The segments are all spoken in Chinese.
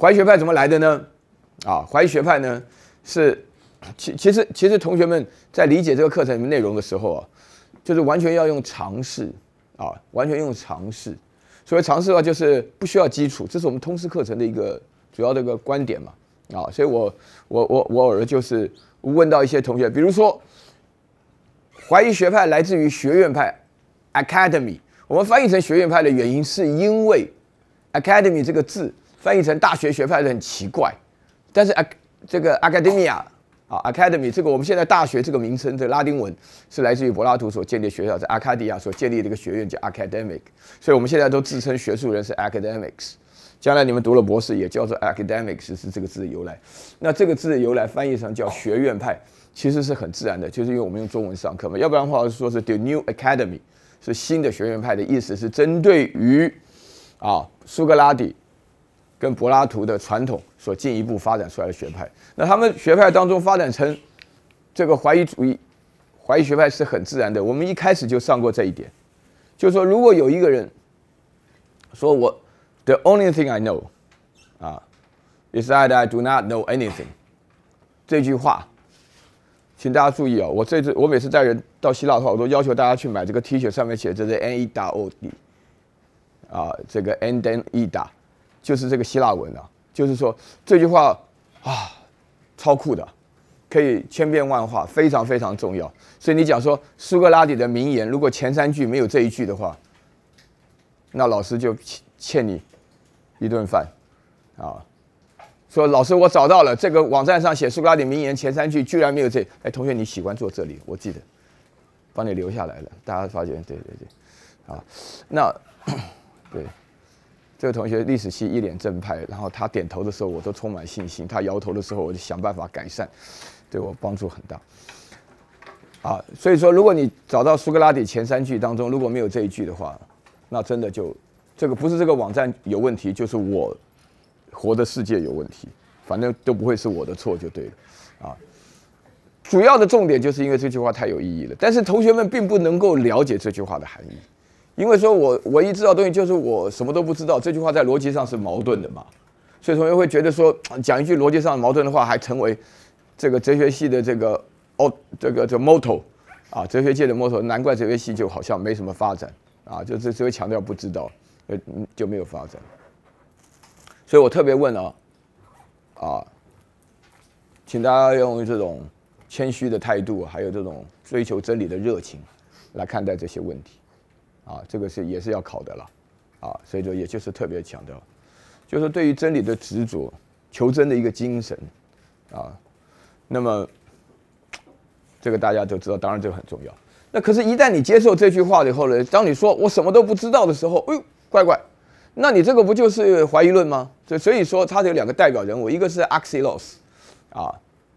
淮学派怎么来的呢？啊，疑学派呢是其其实其实同学们在理解这个课程里面内容的时候啊，就是完全要用常识。啊，完全用尝试，所以尝试的话就是不需要基础，这是我们通识课程的一个主要的一个观点嘛。啊，所以我我我我偶尔就是问到一些同学，比如说怀疑学派来自于学院派，academy，我们翻译成学院派的原因是因为 academy 这个字翻译成大学学派很奇怪，但是 a 这个 academia。啊，Academy 这个我们现在大学这个名称的拉丁文是来自于柏拉图所建立学校，在阿卡迪亚所建立的一个学院叫 Academic，所以我们现在都自称学术人是 Academics，将来你们读了博士也叫做 Academics 是这个字的由来。那这个字的由来翻译上叫学院派，其实是很自然的，就是因为我们用中文上课嘛，要不然话说是 The New Academy 是新的学院派的意思，是针对于啊苏格拉底。跟柏拉图的传统所进一步发展出来的学派，那他们学派当中发展成这个怀疑主义，怀疑学派是很自然的。我们一开始就上过这一点，就是说如果有一个人说“我 the only thing I know”，啊，“is that I do not know anything” 这句话，请大家注意啊，我这次我每次带人到希腊的话，我都要求大家去买这个 T 恤，上面写这是 “n e d o d”，啊，这个 “n d e d”。就是这个希腊文啊，就是说这句话啊，超酷的，可以千变万化，非常非常重要。所以你讲说苏格拉底的名言，如果前三句没有这一句的话，那老师就欠你一顿饭啊。说老师，我找到了这个网站上写苏格拉底名言前三句居然没有这。哎，同学你喜欢坐这里，我记得帮你留下来了。大家发现对对对，啊，那 对。这个同学历史系一脸正派，然后他点头的时候我都充满信心，他摇头的时候我就想办法改善，对我帮助很大。啊，所以说，如果你找到苏格拉底前三句当中如果没有这一句的话，那真的就这个不是这个网站有问题，就是我活的世界有问题，反正都不会是我的错就对了。啊，主要的重点就是因为这句话太有意义了，但是同学们并不能够了解这句话的含义。因为说我唯一知道东西就是我什么都不知道，这句话在逻辑上是矛盾的嘛，所以同学会觉得说 讲一句逻辑上矛盾的话还成为这个哲学系的这个哦这个这 motto 啊哲学界的 motto，难怪哲学系就好像没什么发展啊，就只只会强调不知道，呃就没有发展。所以我特别问啊啊，请大家用这种谦虚的态度，还有这种追求真理的热情，来看待这些问题。啊，这个是也是要考的了，啊，所以说也就是特别强调，就是对于真理的执着、求真的一个精神，啊，那么这个大家都知道，当然这个很重要。那可是，一旦你接受这句话以后呢，当你说我什么都不知道的时候，哎呦，乖乖，那你这个不就是怀疑论吗？所所以说，他有两个代表人物，一个是阿西罗斯，啊，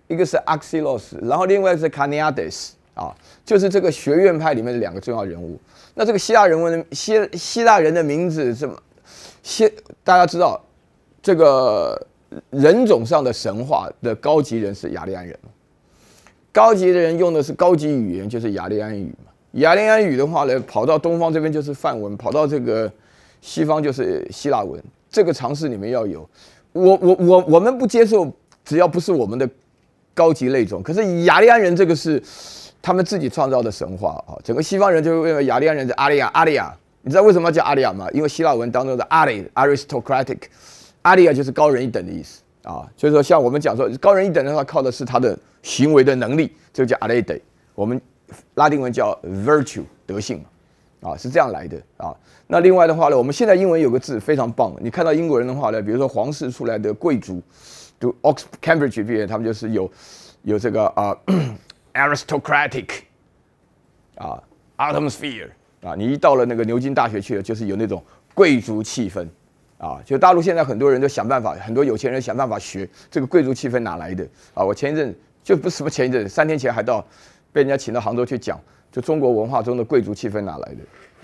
一个是阿西罗斯，然后另外是卡尼亚德斯。啊，就是这个学院派里面的两个重要人物。那这个希腊人文的希希腊人的名字，这么希大家知道，这个人种上的神话的高级人是雅利安人高级的人用的是高级语言，就是雅利安语嘛？雅利安语的话呢，跑到东方这边就是梵文，跑到这个西方就是希腊文。这个常识你们要有。我我我我们不接受，只要不是我们的高级类种。可是雅利安人这个是。他们自己创造的神话啊！整个西方人就认为雅利安人在阿里亚，阿里亚，你知道为什么要叫阿里亚吗？因为希腊文当中的阿里 （aristocratic），阿里亚就是高人一等的意思啊。所以说，像我们讲说高人一等的话，靠的是他的行为的能力，这个叫阿里德。我们拉丁文叫 virtue，德性啊，是这样来的啊。那另外的话呢，我们现在英文有个字非常棒，你看到英国人的话呢，比如说皇室出来的贵族，读 Oxford、Cambridge 毕业，他们就是有有这个啊。aristocratic 啊，atmosphere 啊，你一到了那个牛津大学去了，就是有那种贵族气氛啊。就大陆现在很多人都想办法，很多有钱人想办法学这个贵族气氛哪来的啊？我前一阵就不什么前一阵，三天前还到被人家请到杭州去讲，就中国文化中的贵族气氛哪来的？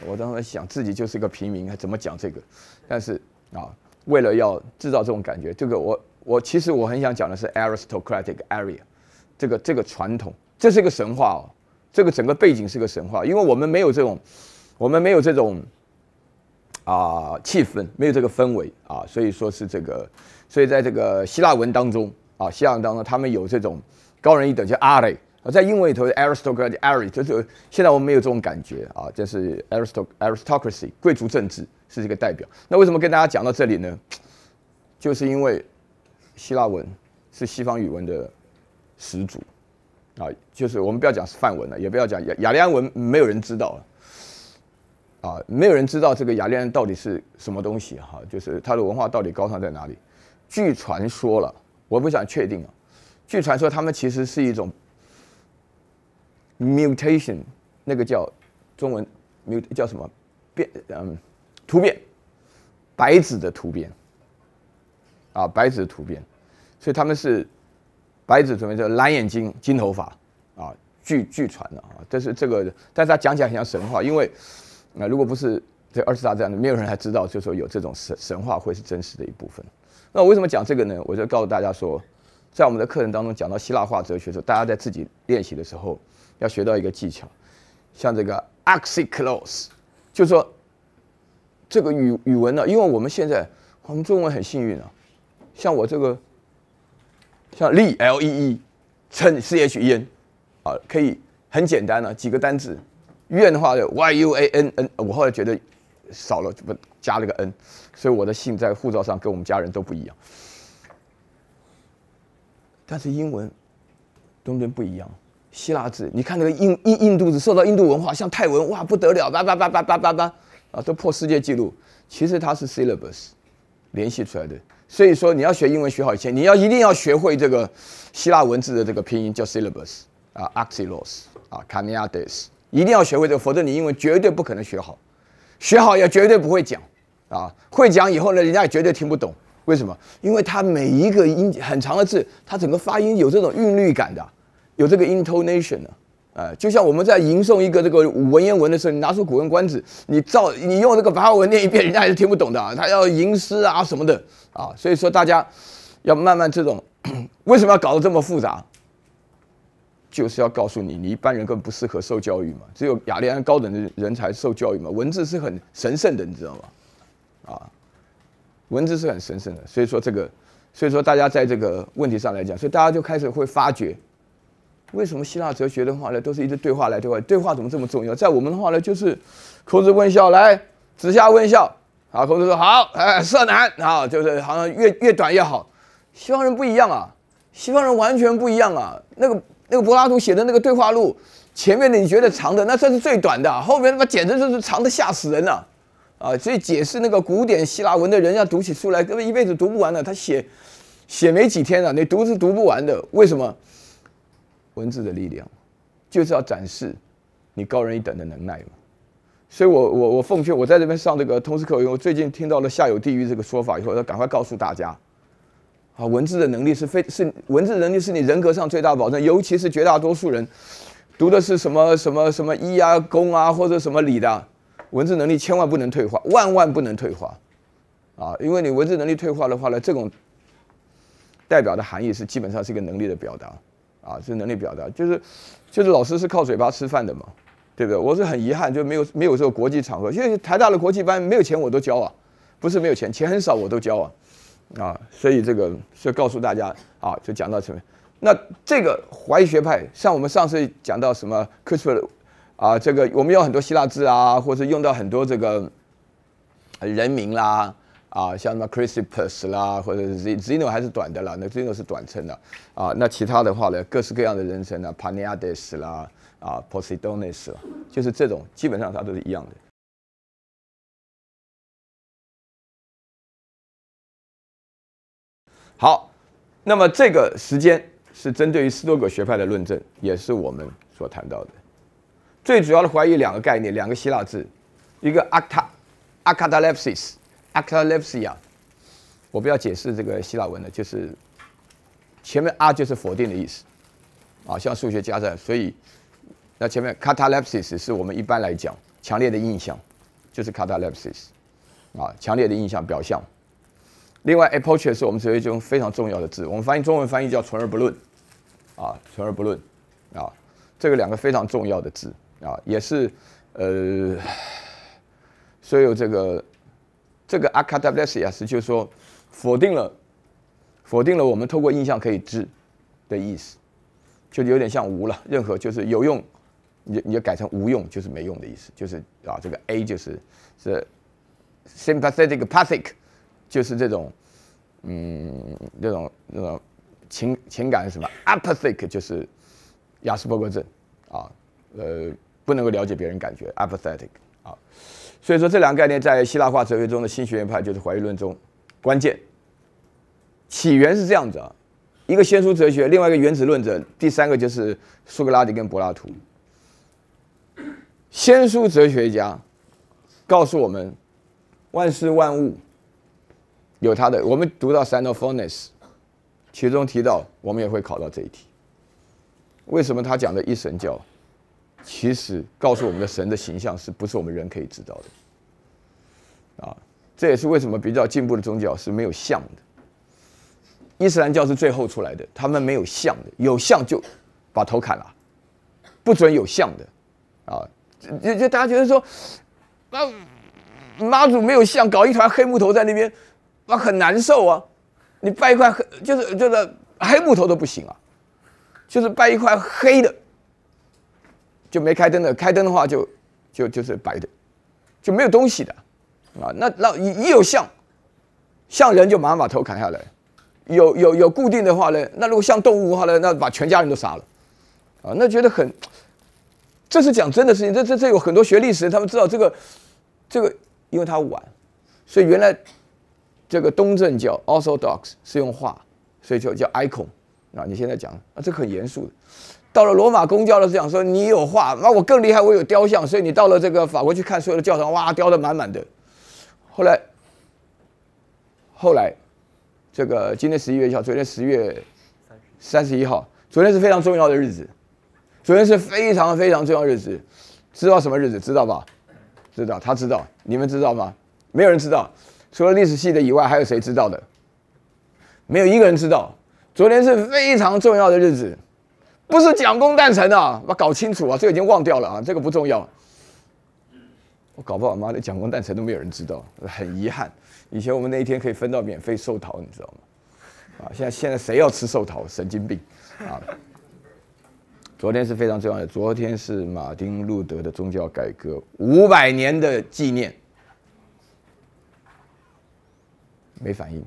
我当时想自己就是个平民，还怎么讲这个？但是啊，为了要制造这种感觉，这个我我其实我很想讲的是 aristocratic area 这个这个传统。这是个神话哦，这个整个背景是个神话，因为我们没有这种，我们没有这种，啊，气氛，没有这个氛围啊，所以说是这个，所以在这个希腊文当中啊，希腊文当中他们有这种高人一等叫阿雷。r 在英文里头，aristocracy，arri 就是现在我们没有这种感觉啊，这是 aristocracy，贵族政治是这个代表。那为什么跟大家讲到这里呢？就是因为希腊文是西方语文的始祖。啊，就是我们不要讲是梵文了，也不要讲雅雅利安文，没有人知道了，啊，没有人知道这个雅利安到底是什么东西哈，就是他的文化到底高尚在哪里？据传说了，我不想确定啊。据传说他们其实是一种 mutation，那个叫中文 mut 叫什么变嗯突变白纸的突变啊白纸突变，所以他们是。白纸准备这蓝眼睛金头发，啊，据据传的啊，但是这个，但是它讲起来很像神话，因为，那如果不是这二次大战，没有人还知道就说有这种神神话会是真实的一部分。那我为什么讲这个呢？我就告诉大家说，在我们的课程当中讲到希腊化哲学的时，候，大家在自己练习的时候要学到一个技巧，像这个 o x y c l o s 就说这个语语文呢，因为我们现在我们中文很幸运啊，像我这个。像 l L E E，Chen C H E N，啊，可以很简单啊，几个单字。院的话就 Y U A N N，我后来觉得少了，不加了个 N，所以我的姓在护照上跟我们家人都不一样。但是英文，东东不一样。希腊字，你看那个印印印度字，受到印度文化，像泰文，哇，不得了，叭叭叭叭叭叭叭，啊，都破世界纪录。其实它是 syllabus 联系出来的。所以说，你要学英文学好以前，你要一定要学会这个希腊文字的这个拼音，叫 syllabus 啊，oxilos 啊 c a n i d e s 一定要学会这个，否则你英文绝对不可能学好，学好也绝对不会讲，啊，会讲以后呢，人家也绝对听不懂，为什么？因为它每一个音很长的字，它整个发音有这种韵律感的，有这个 intonation 的。啊，就像我们在吟诵一个这个文言文的时候，你拿出《古文观止》，你照你用这个白话文念一遍，人家还是听不懂的啊。他要吟诗啊什么的啊，所以说大家要慢慢这种，为什么要搞得这么复杂？就是要告诉你，你一般人根本不适合受教育嘛，只有雅利安高等的人才受教育嘛。文字是很神圣的，你知道吗？啊，文字是很神圣的，所以说这个，所以说大家在这个问题上来讲，所以大家就开始会发觉。为什么希腊哲学的话呢，都是一直对话来对话？对话怎么这么重要？在我们的话呢，就是孔子问孝来，子夏问孝啊，孔子说好，哎，色难啊，就是好像越越短越好。西方人不一样啊，西方人完全不一样啊。那个那个柏拉图写的那个对话录，前面的你觉得长的，那算是最短的，后面他妈简直就是长的吓死人了啊！所以解释那个古典希腊文的人要读起书来，根本一辈子读不完的。他写写没几天了，你读是读不完的，为什么？文字的力量，就是要展示你高人一等的能耐嘛。所以，我我我奉劝我在这边上这个通识课，我最近听到了“下有地狱”这个说法以后，要赶快告诉大家：啊，文字的能力是非是文字能力是你人格上最大的保证，尤其是绝大多数人读的是什么什么什么医啊、工啊或者什么理的，文字能力千万不能退化，万万不能退化啊！因为你文字能力退化的话呢，这种代表的含义是基本上是一个能力的表达。啊，是能力表达，就是，就是老师是靠嘴巴吃饭的嘛，对不对？我是很遗憾，就没有没有这个国际场合，因为台大的国际班没有钱我都交啊，不是没有钱，钱很少我都交啊，啊，所以这个就告诉大家啊，就讲到这边。那这个怀疑学派，像我们上次讲到什么科学啊，这个我们用很多希腊字啊，或者用到很多这个人名啦。啊，像什么 Crispus 啦，或者是 Zeno 还是短的啦，那 Zeno 是短称的。啊，那其他的话呢，各式各样的人称呢 Panades 啦，啊，p o s i d o n i s 啦，就是这种，基本上它都是一样的。好，那么这个时间是针对于斯多葛学派的论证，也是我们所谈到的。最主要的怀疑两个概念，两个希腊字，一个 a 卡 t a a t a l e p s i s c a 拉 a l e s i a 我不要解释这个希腊文了，就是前面 “r” 就是否定的意思啊，像数学家的，所以那前面 c a t a l e s i s 是我们一般来讲强烈的印象，就是 c a t a l e s i s 啊，强烈的印象表象。另外 a p o c r y h e 是我们哲学中非常重要的字，我们翻译中文翻译叫存而不论啊，存而不论啊，这个两个非常重要的字啊，也是呃所有这个。这个 akadabesis 就是说，否定了，否定了我们透过印象可以知的意思，就有点像无了，任何就是有用，你你就改成无用，就是没用的意思，就是啊，这个 a 就是是 sympatheticpathic，就是这种嗯这种那种情情感什么 apathic 就是亚斯伯格症啊，呃不能够了解别人感觉 apathetic 啊。所以说这两个概念在希腊化哲学中的新学院派就是怀疑论中关键起源是这样子啊，一个先书哲学，另外一个原子论者，第三个就是苏格拉底跟柏拉图。先书哲学家告诉我们，万事万物有它的，我们读到《s a n o p h o n e s 其中提到，我们也会考到这一题。为什么他讲的一神教？其实告诉我们的神的形象是不是我们人可以知道的？啊，这也是为什么比较进步的宗教是没有像的。伊斯兰教是最后出来的，他们没有像的，有像就把头砍了，不准有像的。啊，就就大家觉得说，那妈祖没有像，搞一团黑木头在那边，那很难受啊。你拜一块黑就是就是黑木头都不行啊，就是拜一块黑的。就没开灯的，开灯的话就就就是白的，就没有东西的，啊，那那一一有像像人就马上把头砍下来，有有有固定的话呢，那如果像动物的话呢，那把全家人都杀了，啊，那觉得很，这是讲真的事情，这这这有很多学历史，他们知道这个这个，因为他晚，所以原来这个东正教 （Orthodox） 是用画，所以就叫 icon，啊，你现在讲啊，这很严肃的。到了罗马公教的是讲说你有画，那我更厉害，我有雕像，所以你到了这个法国去看所有的教堂，哇，雕的满满的。后来，后来，这个今天十一月一号，昨天十月三十一号，昨天是非常重要的日子，昨天是非常非常重要日子，知道什么日子？知道吧？知道，他知道，你们知道吗？没有人知道，除了历史系的以外，还有谁知道的？没有一个人知道，昨天是非常重要的日子。不是蒋公诞辰啊，把搞清楚啊，这个已经忘掉了啊，这个不重要。我搞不好妈的蒋公诞辰都没有人知道，很遗憾。以前我们那一天可以分到免费寿桃，你知道吗？啊，现在现在谁要吃寿桃，神经病啊！昨天是非常重要的，昨天是马丁路德的宗教改革五百年的纪念。没反应。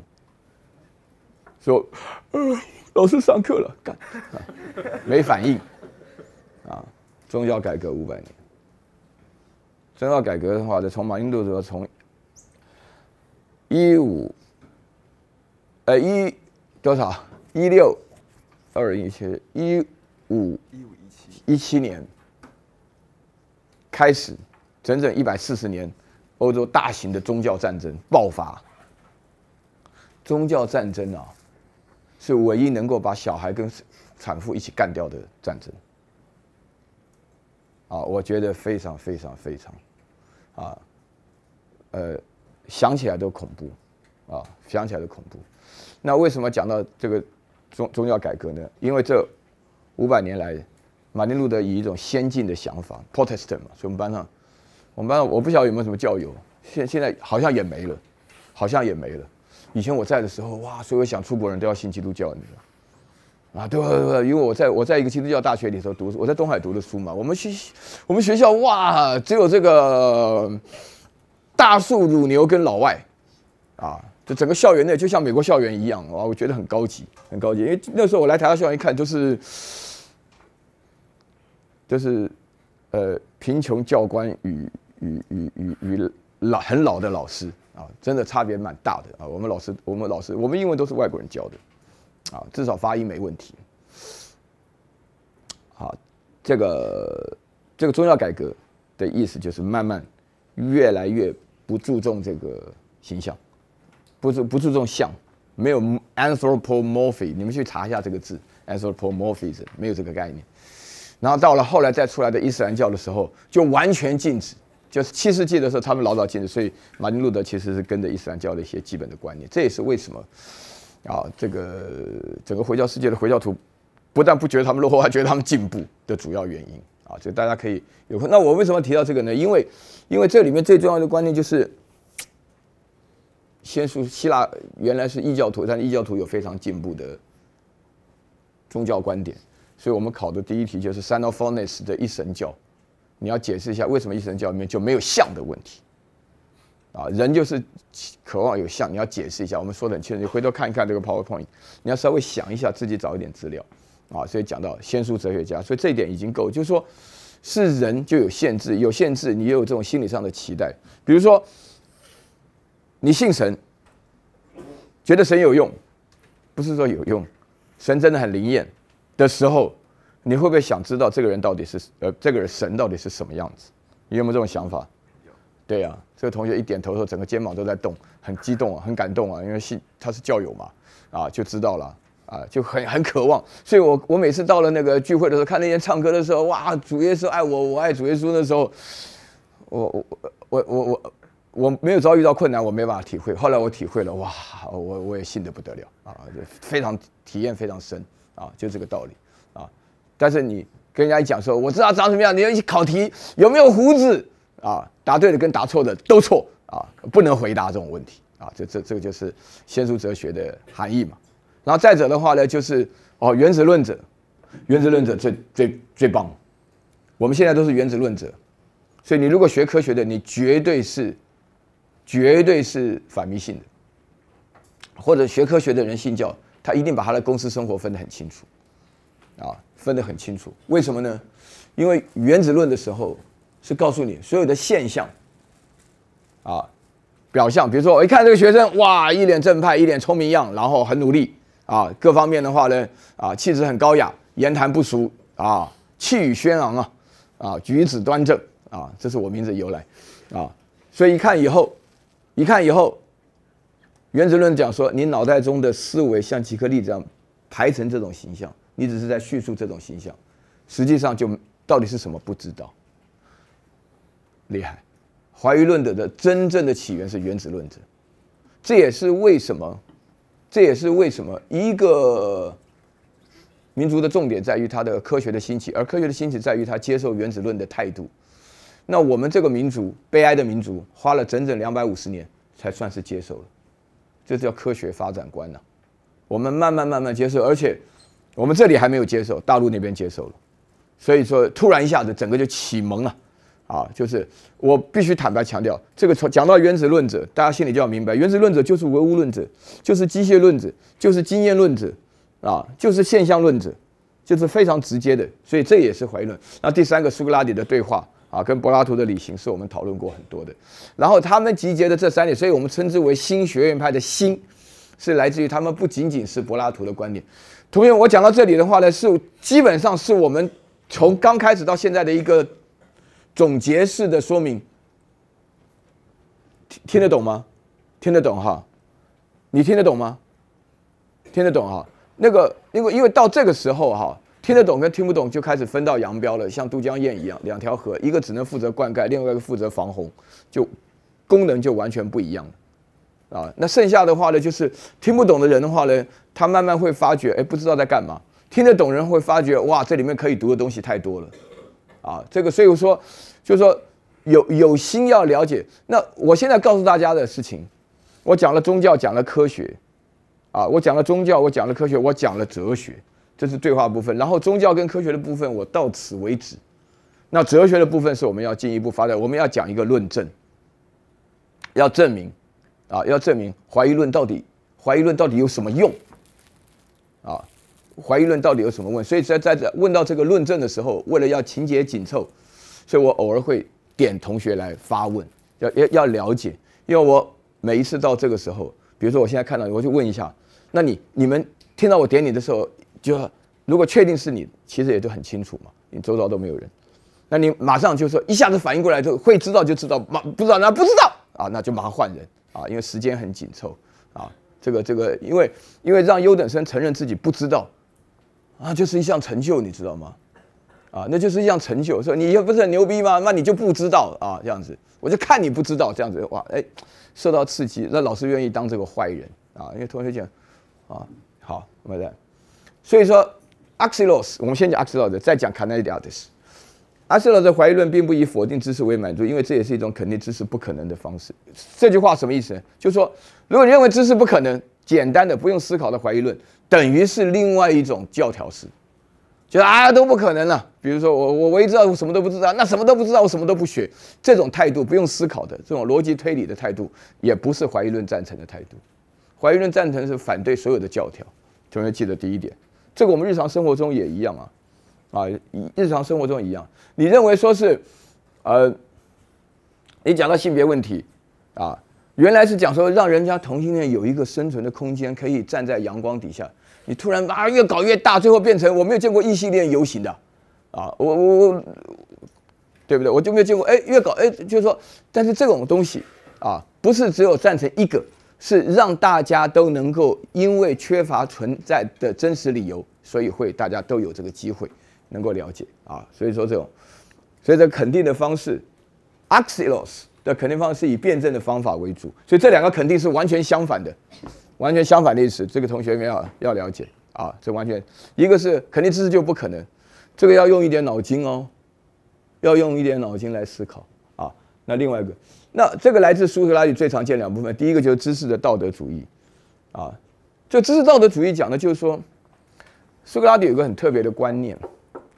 说，嗯。老师上课了，干没反应，啊！宗教改革五百年，宗教改革的话，就从马丁路德从一五，呃一多少一六二一七一五一七一七年开始，整整一百四十年，欧洲大型的宗教战争爆发，宗教战争啊。是唯一能够把小孩跟产妇一起干掉的战争，啊，我觉得非常非常非常，啊，呃，想起来都恐怖，啊，想起来都恐怖。那为什么讲到这个宗教改革呢？因为这五百年来，马丁路德以一种先进的想法，Protestant 嘛，所以我们班上，我们班上我不晓得有没有什么教友，现现在好像也没了，好像也没了。以前我在的时候，哇，所有想出国人都要信基督教，你知道，啊，对对对因为我在我在一个基督教大学里头读，我在东海读的书嘛。我们学，我们学校，哇，只有这个大树、乳牛跟老外，啊，这整个校园内就像美国校园一样，哇，我觉得很高级，很高级。因为那时候我来台湾校园一看，就是，就是，呃，贫穷教官与与与与与老很老的老师。啊，真的差别蛮大的啊！我们老师，我们老师，我们英文都是外国人教的，啊，至少发音没问题。好，这个这个宗教改革的意思就是慢慢越来越不注重这个形象，不是不注重像，没有 a n t h r o p o m o r p h i 你们去查一下这个字 anthropomorphie，没有这个概念。然后到了后来再出来的伊斯兰教的时候，就完全禁止。就是七世纪的时候，他们老早进入，所以马丁路德其实是跟着伊斯兰教的一些基本的观念。这也是为什么，啊，这个整个回教世界的回教徒不但不觉得他们落后，还觉得他们进步的主要原因啊。这大家可以有空。那我为什么提到这个呢？因为，因为这里面最重要的观念就是，先说希腊原来是异教徒，但是异教徒有非常进步的宗教观点，所以我们考的第一题就是 Sanophonus 的一神教。你要解释一下为什么一神教里面就没有像的问题？啊，人就是渴望有像。你要解释一下，我们说的清楚。你回头看一看这个 PowerPoint，你要稍微想一下，自己找一点资料。啊，所以讲到先书哲学家，所以这一点已经够，就是说，是人就有限制，有限制，你也有这种心理上的期待。比如说，你信神，觉得神有用，不是说有用，神真的很灵验的时候。你会不会想知道这个人到底是呃，这个人神到底是什么样子？你有没有这种想法？有，对啊，这个同学一点头，头整个肩膀都在动，很激动啊，很感动啊，因为信他是教友嘛，啊，就知道了啊，就很很渴望。所以我我每次到了那个聚会的时候，看那些唱歌的时候，哇，主耶稣，爱我我爱主耶稣的时候，我我我我我我没有遭遇到困难，我没办法体会。后来我体会了，哇，我我也信的不得了啊，就非常体验非常深啊，就这个道理。但是你跟人家一讲说，我知道长什么样，你要一起考题有没有胡子啊？答对的跟答错的都错啊，不能回答这种问题啊！这这这个就是先术哲学的含义嘛。然后再者的话呢，就是哦，原子论者，原子论者最最最棒。我们现在都是原子论者，所以你如果学科学的，你绝对是绝对是反迷信的，或者学科学的人信教，他一定把他的公司生活分得很清楚，啊。分得很清楚，为什么呢？因为原子论的时候是告诉你所有的现象，啊，表象，比如说我一看这个学生，哇，一脸正派，一脸聪明样，然后很努力啊，各方面的话呢，啊，气质很高雅，言谈不俗啊，气宇轩昂啊，啊，举止端正啊，这是我名字由来啊，所以一看以后，一看以后，原子论讲说你脑袋中的思维像几颗粒这样排成这种形象。你只是在叙述这种形象，实际上就到底是什么不知道。厉害，怀疑论者的真正的起源是原子论者，这也是为什么，这也是为什么一个民族的重点在于它的科学的兴起，而科学的兴起在于它接受原子论的态度。那我们这个民族，悲哀的民族，花了整整两百五十年才算是接受了，这叫科学发展观呐。我们慢慢慢慢接受，而且。我们这里还没有接受，大陆那边接受了，所以说突然一下子整个就启蒙了，啊，就是我必须坦白强调，这个从讲到原子论者，大家心里就要明白，原子论者就是唯物论者，就是机械论者，就是经验论者，啊，就是现象论者，就是非常直接的，所以这也是怀疑论。那第三个，苏格拉底的对话啊，跟柏拉图的旅行是我们讨论过很多的，然后他们集结的这三点，所以我们称之为新学院派的新，是来自于他们不仅仅是柏拉图的观点。同学，我讲到这里的话呢，是基本上是我们从刚开始到现在的一个总结式的说明，听听得懂吗？听得懂哈，你听得懂吗？听得懂哈。那个，因为因为到这个时候哈，听得懂跟听不懂就开始分道扬镳了，像都江堰一样，两条河，一个只能负责灌溉，另外一个负责防洪，就功能就完全不一样了。啊，那剩下的话呢，就是听不懂的人的话呢，他慢慢会发觉，哎，不知道在干嘛；听得懂人会发觉，哇，这里面可以读的东西太多了，啊，这个，所以说，就是说，有有心要了解。那我现在告诉大家的事情，我讲了宗教，讲了科学，啊，我讲了宗教，我讲了科学，我讲了哲学，这是对话部分。然后宗教跟科学的部分，我到此为止。那哲学的部分是我们要进一步发展，我们要讲一个论证，要证明。啊，要证明怀疑论到底，怀疑论到底有什么用？啊，怀疑论到底有什么问？所以在在问到这个论证的时候，为了要情节紧凑，所以我偶尔会点同学来发问，要要要了解，因为我每一次到这个时候，比如说我现在看到你，我就问一下，那你你们听到我点你的时候，就如果确定是你，其实也就很清楚嘛，你周遭都没有人，那你马上就说一下子反应过来，就会知道就知道，马不知道那不知道啊，那就马上换人。啊，因为时间很紧凑啊，这个这个，因为因为让优等生承认自己不知道，啊，就是一项成就，你知道吗？啊，那就是一项成就，说你又不是很牛逼吗？那你就不知道啊，这样子，我就看你不知道，这样子哇，哎，受到刺激，那老师愿意当这个坏人啊，因为同学讲，啊，好，我们来，所以说 o x y l o s s 我们先讲 o x y l o s s 再讲 canadiatus。阿修罗的怀疑论并不以否定知识为满足，因为这也是一种肯定知识不可能的方式。这句话什么意思？就是说，如果你认为知识不可能，简单的不用思考的怀疑论，等于是另外一种教条式，就是啊都不可能了。比如说我我我知道我什么都不知道，那什么都不知道我什么都不学，这种态度不用思考的这种逻辑推理的态度，也不是怀疑论赞成的态度。怀疑论赞成是反对所有的教条。同学记得第一点，这个我们日常生活中也一样啊。啊，日常生活中一样，你认为说是，呃，你讲到性别问题，啊，原来是讲说让人家同性恋有一个生存的空间，可以站在阳光底下。你突然啊越搞越大，最后变成我没有见过异性恋游行的，啊，我我我，对不对？我就没有见过，哎，越搞哎，就是说，但是这种东西啊，不是只有赞成一个，是让大家都能够因为缺乏存在的真实理由，所以会大家都有这个机会。能够了解啊，所以说这种，所以这肯定的方式 a x i o s 的肯定方式以辩证的方法为主，所以这两个肯定是完全相反的，完全相反的意思，这个同学们要要了解啊，这完全一个是肯定知识就不可能，这个要用一点脑筋哦，要用一点脑筋来思考啊。那另外一个，那这个来自苏格拉底最常见两部分，第一个就是知识的道德主义，啊，就知识道德主义讲的就是说，苏格拉底有个很特别的观念。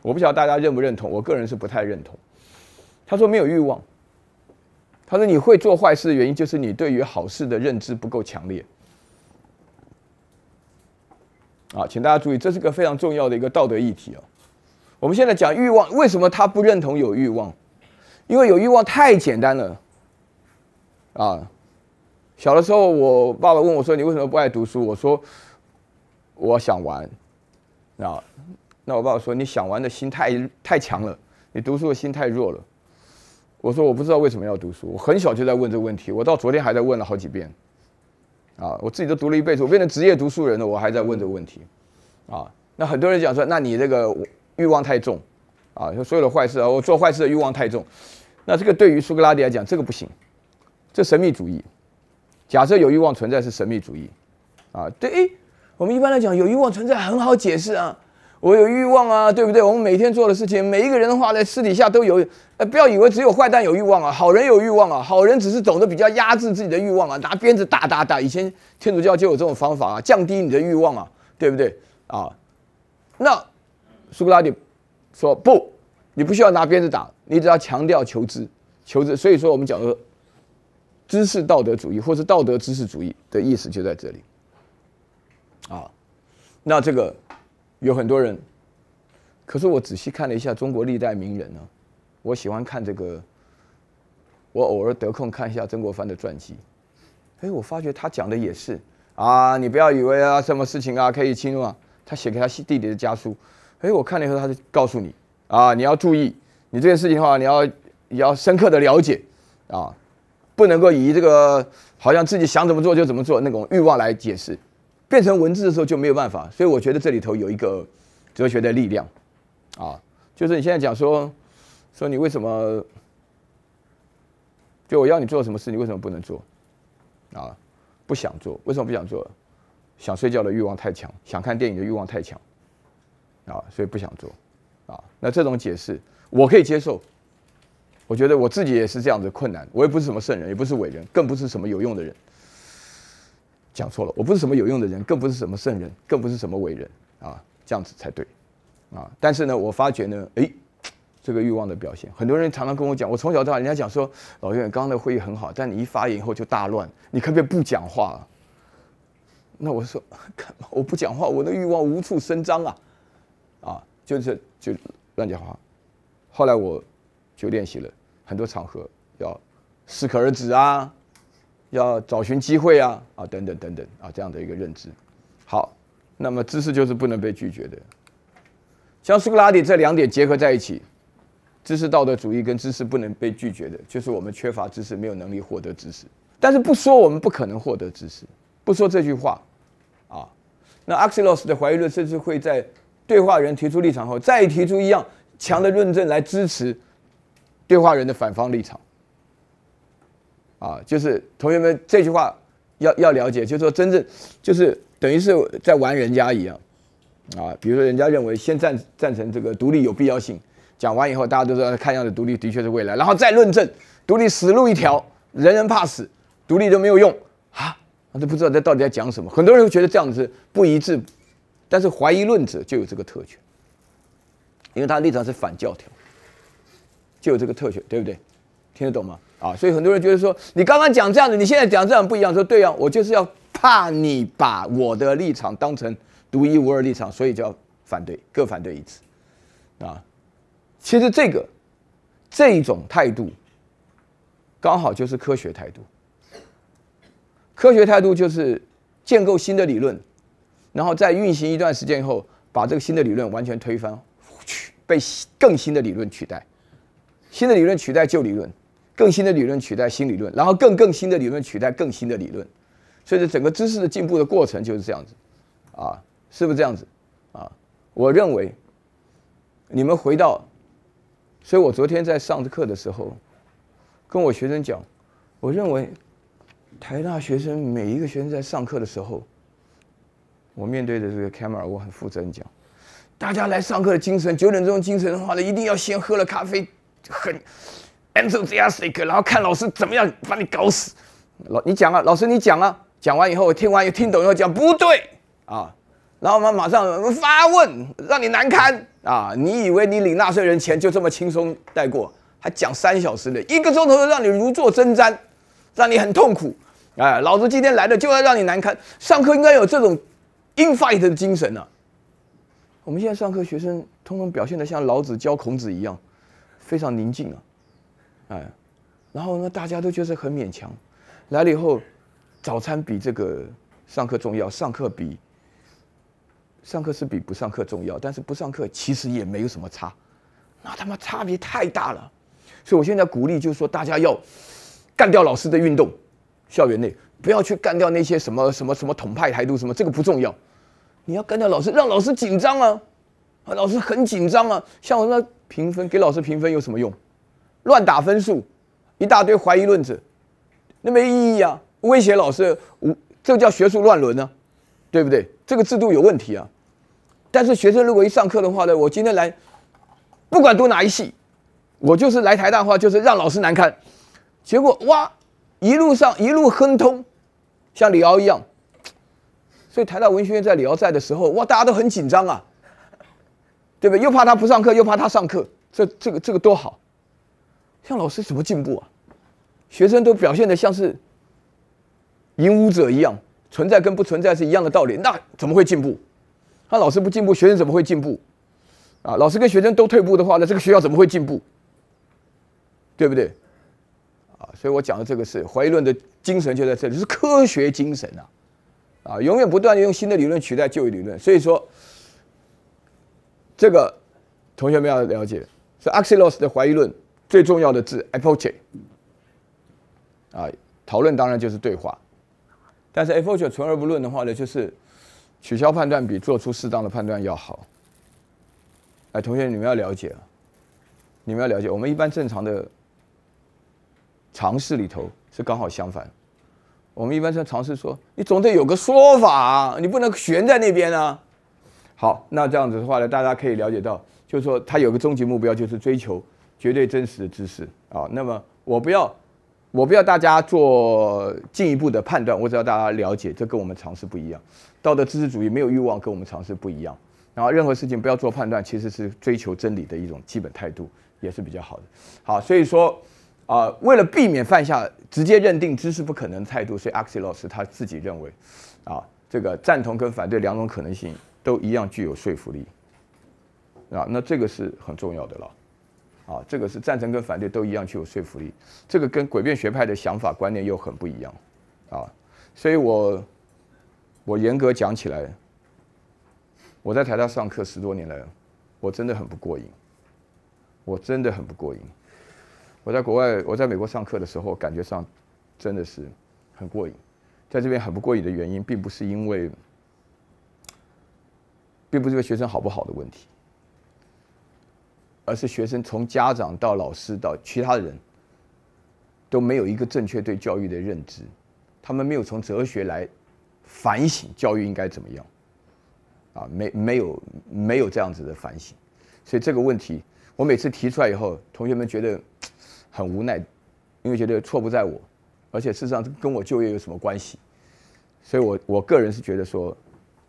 我不晓得大家认不认同，我个人是不太认同。他说没有欲望。他说你会做坏事的原因就是你对于好事的认知不够强烈。啊，请大家注意，这是个非常重要的一个道德议题哦。我们现在讲欲望，为什么他不认同有欲望？因为有欲望太简单了。啊，小的时候我爸爸问我说：“你为什么不爱读书？”我说：“我想玩。”啊。那我爸爸说：“你想玩的心太太强了，你读书的心太弱了。”我说：“我不知道为什么要读书，我很小就在问这个问题，我到昨天还在问了好几遍。”啊，我自己都读了一辈子，我变成职业读书人了，我还在问这个问题。啊，那很多人讲说：“那你这个欲望太重，啊，说所有的坏事，啊，我做坏事的欲望太重。”那这个对于苏格拉底来讲，这个不行，这神秘主义。假设有欲望存在是神秘主义，啊，对。我们一般来讲，有欲望存在很好解释啊。我有欲望啊，对不对？我们每天做的事情，每一个人的话，在私底下都有。呃，不要以为只有坏蛋有欲望啊，好人有欲望啊。好人只是懂得比较压制自己的欲望啊，拿鞭子打打打。以前天主教就有这种方法啊，降低你的欲望啊，对不对？啊，那苏格拉底说不，你不需要拿鞭子打，你只要强调求知，求知。所以说，我们讲的知识道德主义，或是道德知识主义的意思就在这里。啊，那这个。有很多人，可是我仔细看了一下中国历代名人呢，我喜欢看这个。我偶尔得空看一下曾国藩的传记，哎，我发觉他讲的也是啊，你不要以为啊什么事情啊可以轻松啊。他写给他弟弟的家书，哎，我看了以后他就告诉你啊，你要注意，你这件事情的话，你要要深刻的了解啊，不能够以这个好像自己想怎么做就怎么做那种欲望来解释。变成文字的时候就没有办法，所以我觉得这里头有一个哲学的力量，啊，就是你现在讲说，说你为什么，就我要你做什么事，你为什么不能做，啊，不想做，为什么不想做？想睡觉的欲望太强，想看电影的欲望太强，啊，所以不想做，啊，那这种解释我可以接受，我觉得我自己也是这样子困难，我也不是什么圣人，也不是伟人，更不是什么有用的人。讲错了，我不是什么有用的人，更不是什么圣人，更不是什么伟人，啊，这样子才对，啊，但是呢，我发觉呢，哎，这个欲望的表现，很多人常常跟我讲，我从小到大，人家讲说，老岳，刚刚的会议很好，但你一发言以后就大乱，你可不可以不讲话？那我说，干嘛？我不讲话，我的欲望无处伸张啊，啊，就是就乱讲话。后来我就练习了很多场合要适可而止啊。要找寻机会啊啊等等等等啊这样的一个认知，好，那么知识就是不能被拒绝的，像苏格拉底这两点结合在一起，知识道德主义跟知识不能被拒绝的，就是我们缺乏知识，没有能力获得知识。但是不说我们不可能获得知识，不说这句话，啊，那阿西洛斯的怀疑论甚至会在对话人提出立场后再提出一样强的论证来支持对话人的反方立场。啊，就是同学们这句话要要了解，就是说真正就是等于是在玩人家一样啊。比如说人家认为先赞赞成这个独立有必要性，讲完以后大家都说看样子独立的确是未来，然后再论证独立死路一条，人人怕死，独立都没有用啊，都不知道他到底在讲什么。很多人会觉得这样子不一致，但是怀疑论者就有这个特权，因为他立场是反教条，就有这个特权，对不对？听得懂吗？啊，所以很多人觉得说，你刚刚讲这样的，你现在讲这样不一样，说对啊，我就是要怕你把我的立场当成独一无二立场，所以就要反对，各反对一次，啊，其实这个这种态度，刚好就是科学态度。科学态度就是建构新的理论，然后在运行一段时间以后，把这个新的理论完全推翻，去被更新的理论取代，新的理论取代旧理论。更新的理论取代新理论，然后更更新的理论取代更新的理论，所以这整个知识的进步的过程就是这样子，啊，是不是这样子？啊，我认为，你们回到，所以我昨天在上课的时候，跟我学生讲，我认为，台大学生每一个学生在上课的时候，我面对的这个 camera，我很负责任讲，大家来上课的精神，九点钟精神的话呢，一定要先喝了咖啡，很。e n t h u s i a s t i c 然后看老师怎么样把你搞死。老，你讲啊，老师你讲啊，讲完以后我听完又听懂又讲不对啊，然后们马上发问，让你难堪啊！你以为你领纳税人钱就这么轻松带过？还讲三小时的一个钟头都让你如坐针毡，让你很痛苦。哎，老子今天来的就要让你难堪。上课应该有这种 infight 的精神啊！我们现在上课，学生通通表现的像老子教孔子一样，非常宁静啊。哎，然后呢？大家都觉得很勉强。来了以后，早餐比这个上课重要，上课比上课是比不上课重要，但是不上课其实也没有什么差，那他妈差别太大了。所以我现在鼓励，就是说大家要干掉老师的运动，校园内不要去干掉那些什么什么什么统派台独什么，这个不重要。你要干掉老师，让老师紧张啊！啊，老师很紧张啊！像我那评分给老师评分有什么用？乱打分数，一大堆怀疑论者，那没意义啊！威胁老师，我这叫学术乱伦呢，对不对？这个制度有问题啊！但是学生如果一上课的话呢，我今天来，不管读哪一系，我就是来台大话，就是让老师难堪。结果哇，一路上一路亨通，像李敖一样。所以台大文学院在李敖在的时候，哇，大家都很紧张啊，对不对？又怕他不上课，又怕他上课，这这个这个多好。像老师怎么进步啊？学生都表现的像是隐武者一样，存在跟不存在是一样的道理，那怎么会进步？那老师不进步，学生怎么会进步？啊，老师跟学生都退步的话，那这个学校怎么会进步？对不对？啊，所以我讲的这个是怀疑论的精神就在这里，是科学精神啊！啊，永远不断的用新的理论取代旧理论，所以说这个同学们要了解，是 a x y l o s 的怀疑论。最重要的字 a p p r e a c h 啊，讨论当然就是对话，但是 a p p r e a c h 存而不论的话呢，就是取消判断比做出适当的判断要好。哎，同学，你们要了解，你们要了解，我们一般正常的尝试里头是刚好相反。我们一般在尝试说，你总得有个说法，你不能悬在那边啊。好，那这样子的话呢，大家可以了解到，就是说他有个终极目标，就是追求。绝对真实的知识啊，那么我不要，我不要大家做进一步的判断，我只要大家了解，这跟我们常识不一样。道德知识主义没有欲望，跟我们常识不一样。然后任何事情不要做判断，其实是追求真理的一种基本态度，也是比较好的。好，所以说啊，为了避免犯下直接认定知识不可能态度，所以阿西老师他自己认为，啊，这个赞同跟反对两种可能性都一样具有说服力啊，那这个是很重要的了。啊，这个是赞成跟反对都一样具有说服力，这个跟诡辩学派的想法观念又很不一样，啊，所以我我严格讲起来，我在台大上课十多年来，我真的很不过瘾，我真的很不过瘾。我在国外，我在美国上课的时候，感觉上真的是很过瘾，在这边很不过瘾的原因，并不是因为并不是因为学生好不好的问题。而是学生从家长到老师到其他人，都没有一个正确对教育的认知，他们没有从哲学来反省教育应该怎么样，啊，没没有没有这样子的反省，所以这个问题我每次提出来以后，同学们觉得很无奈，因为觉得错不在我，而且事实上跟我就业有什么关系，所以我我个人是觉得说，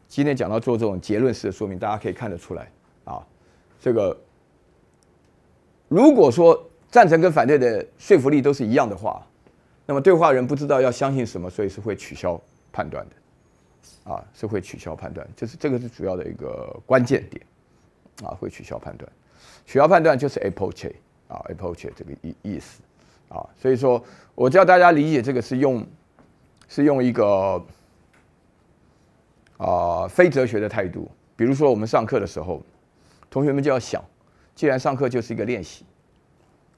今天讲到做这种结论式的说明，大家可以看得出来啊，这个。如果说赞成跟反对的说服力都是一样的话，那么对话人不知道要相信什么，所以是会取消判断的，啊，是会取消判断，就是这个是主要的一个关键点，啊，会取消判断，取消判断就是 apolche 啊，apolche 这个意意思，啊，所以说我叫大家理解这个是用，是用一个啊非哲学的态度，比如说我们上课的时候，同学们就要想。既然上课就是一个练习，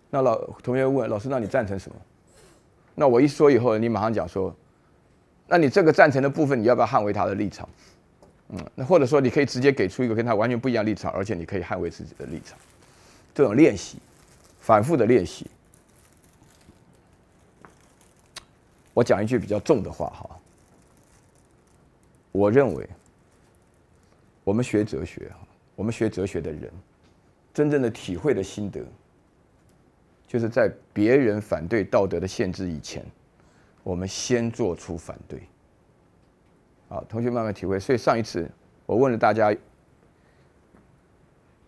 那老同学问老师，那你赞成什么？那我一说以后，你马上讲说，那你这个赞成的部分，你要不要捍卫他的立场？嗯，那或者说，你可以直接给出一个跟他完全不一样立场，而且你可以捍卫自己的立场，这种练习，反复的练习。我讲一句比较重的话哈，我认为，我们学哲学哈，我们学哲学的人。真正的体会的心得，就是在别人反对道德的限制以前，我们先做出反对。啊，同学慢慢体会。所以上一次我问了大家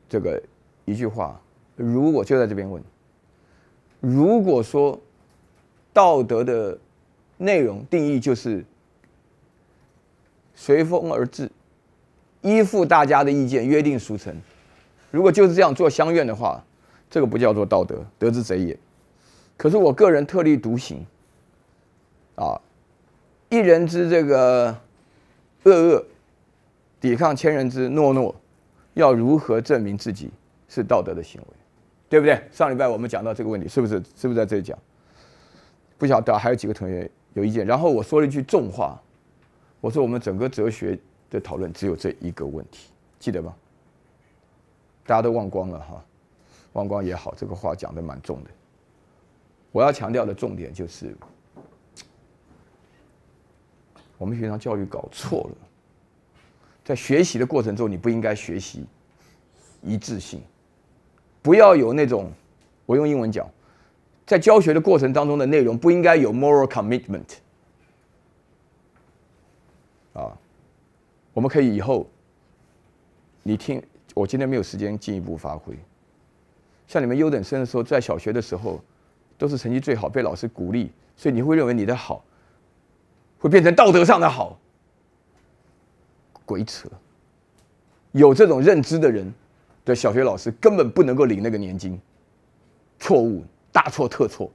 这个一句话：如果就在这边问，如果说道德的内容定义就是随风而至，依附大家的意见，约定俗成。如果就是这样做相怨的话，这个不叫做道德，得之贼也。可是我个人特立独行，啊，一人之这个恶恶，抵抗千人之懦懦，要如何证明自己是道德的行为？对不对？上礼拜我们讲到这个问题，是不是？是不是在这里讲？不晓得还有几个同学有意见。然后我说了一句重话，我说我们整个哲学的讨论只有这一个问题，记得吗？大家都忘光了哈，忘光也好，这个话讲的蛮重的。我要强调的重点就是，我们学校教育搞错了，在学习的过程中你不应该学习一致性，不要有那种，我用英文讲，在教学的过程当中的内容不应该有 moral commitment 啊，我们可以以后，你听。我今天没有时间进一步发挥。像你们优等生的时候，在小学的时候，都是成绩最好，被老师鼓励，所以你会认为你的好，会变成道德上的好。鬼扯！有这种认知的人的小学老师根本不能够领那个年金，错误，大错特错。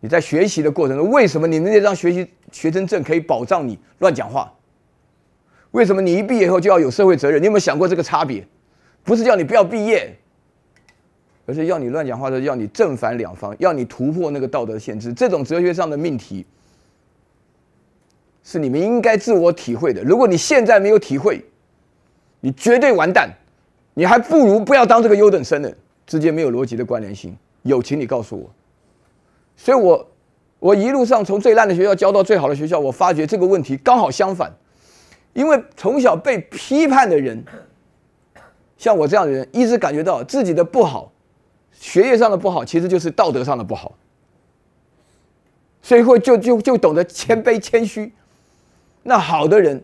你在学习的过程中，为什么你的那张学习学生证可以保障你乱讲话？为什么你一毕业以后就要有社会责任？你有没有想过这个差别？不是叫你不要毕业，而是要你乱讲话，的，要你正反两方，要你突破那个道德限制。这种哲学上的命题，是你们应该自我体会的。如果你现在没有体会，你绝对完蛋，你还不如不要当这个优等生呢。之间没有逻辑的关联性，有，请你告诉我。所以，我我一路上从最烂的学校教到最好的学校，我发觉这个问题刚好相反，因为从小被批判的人。像我这样的人，一直感觉到自己的不好，学业上的不好，其实就是道德上的不好，所以会就就就懂得谦卑谦虚。那好的人，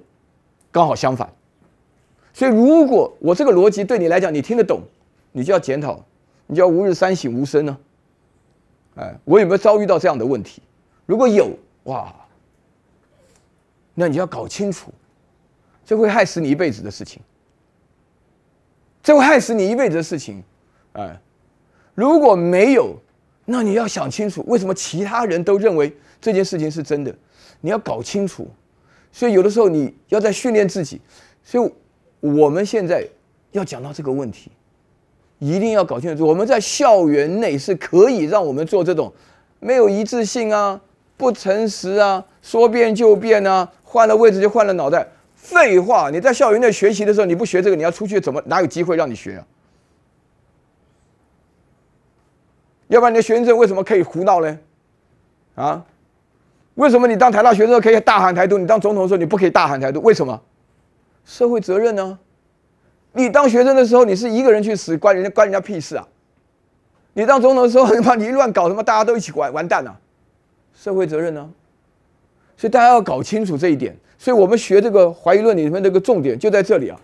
刚好相反。所以，如果我这个逻辑对你来讲你听得懂，你就要检讨，你就要吾日三省吾身呢。哎，我有没有遭遇到这样的问题？如果有哇，那你要搞清楚，这会害死你一辈子的事情。这会害死你一辈子的事情，哎，如果没有，那你要想清楚，为什么其他人都认为这件事情是真的？你要搞清楚。所以有的时候你要在训练自己。所以我们现在要讲到这个问题，一定要搞清楚。我们在校园内是可以让我们做这种没有一致性啊、不诚实啊、说变就变啊、换了位置就换了脑袋。废话！你在校园内学习的时候，你不学这个，你要出去怎么哪有机会让你学啊？要不然你的学生证为什么可以胡闹呢？啊？为什么你当台大学生可以大喊台独，你当总统的时候你不可以大喊台独？为什么？社会责任呢？你当学生的时候，你是一个人去死，关人家关人家屁事啊？你当总统的时候，你怕你乱搞什么，大家都一起完完蛋了。社会责任呢？所以大家要搞清楚这一点。所以，我们学这个怀疑论里面那个重点就在这里啊！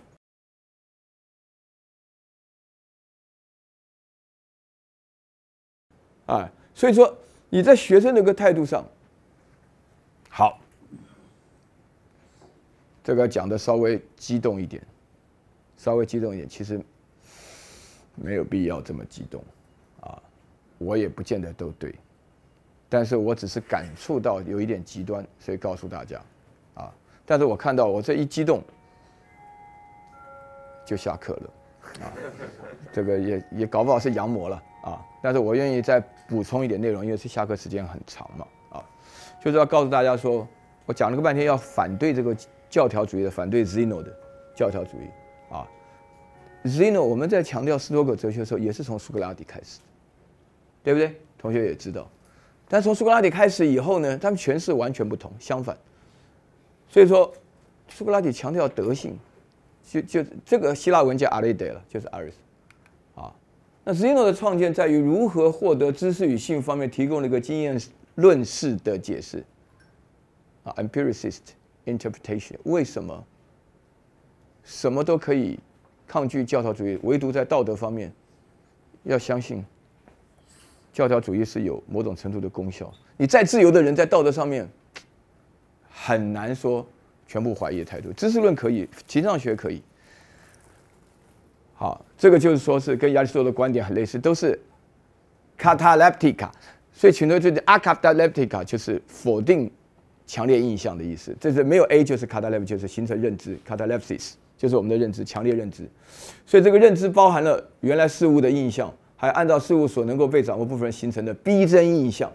啊，所以说你在学生那个态度上，好，这个讲的稍微激动一点，稍微激动一点，其实没有必要这么激动啊！我也不见得都对，但是我只是感触到有一点极端，所以告诉大家。但是我看到我这一激动，就下课了，啊，这个也也搞不好是阳魔了啊。但是我愿意再补充一点内容，因为是下课时间很长嘛，啊，就是要告诉大家说，我讲了个半天要反对这个教条主义的，反对 Zeno 的教条主义啊。Zeno 我们在强调斯多葛哲学的时候，也是从苏格拉底开始，对不对？同学也知道，但从苏格拉底开始以后呢，他们诠释完全不同，相反。所以说，苏格拉底强调德性，就就这个希腊文叫阿里德了，就是阿瑞斯，啊，那斯宾诺的创建在于如何获得知识与性方面提供了一个经验论式的解释，啊，empiricist interpretation，为什么什么都可以抗拒教条主义，唯独在道德方面要相信教条主义是有某种程度的功效。你再自由的人，在道德上面。很难说全部怀疑的态度，知识论可以，情上学可以。好，这个就是说是跟亚里士多德观点很类似，都是 cataleptica，所以请头就是 a 卡 a d a l e p t i c a 就是否定强烈印象的意思，这是没有 a 就是 c a t a l e p s 就是形成认知，catalepsis 就是我们的认知，强烈认知。所以这个认知包含了原来事物的印象，还按照事物所能够被掌握部分形成的逼真印象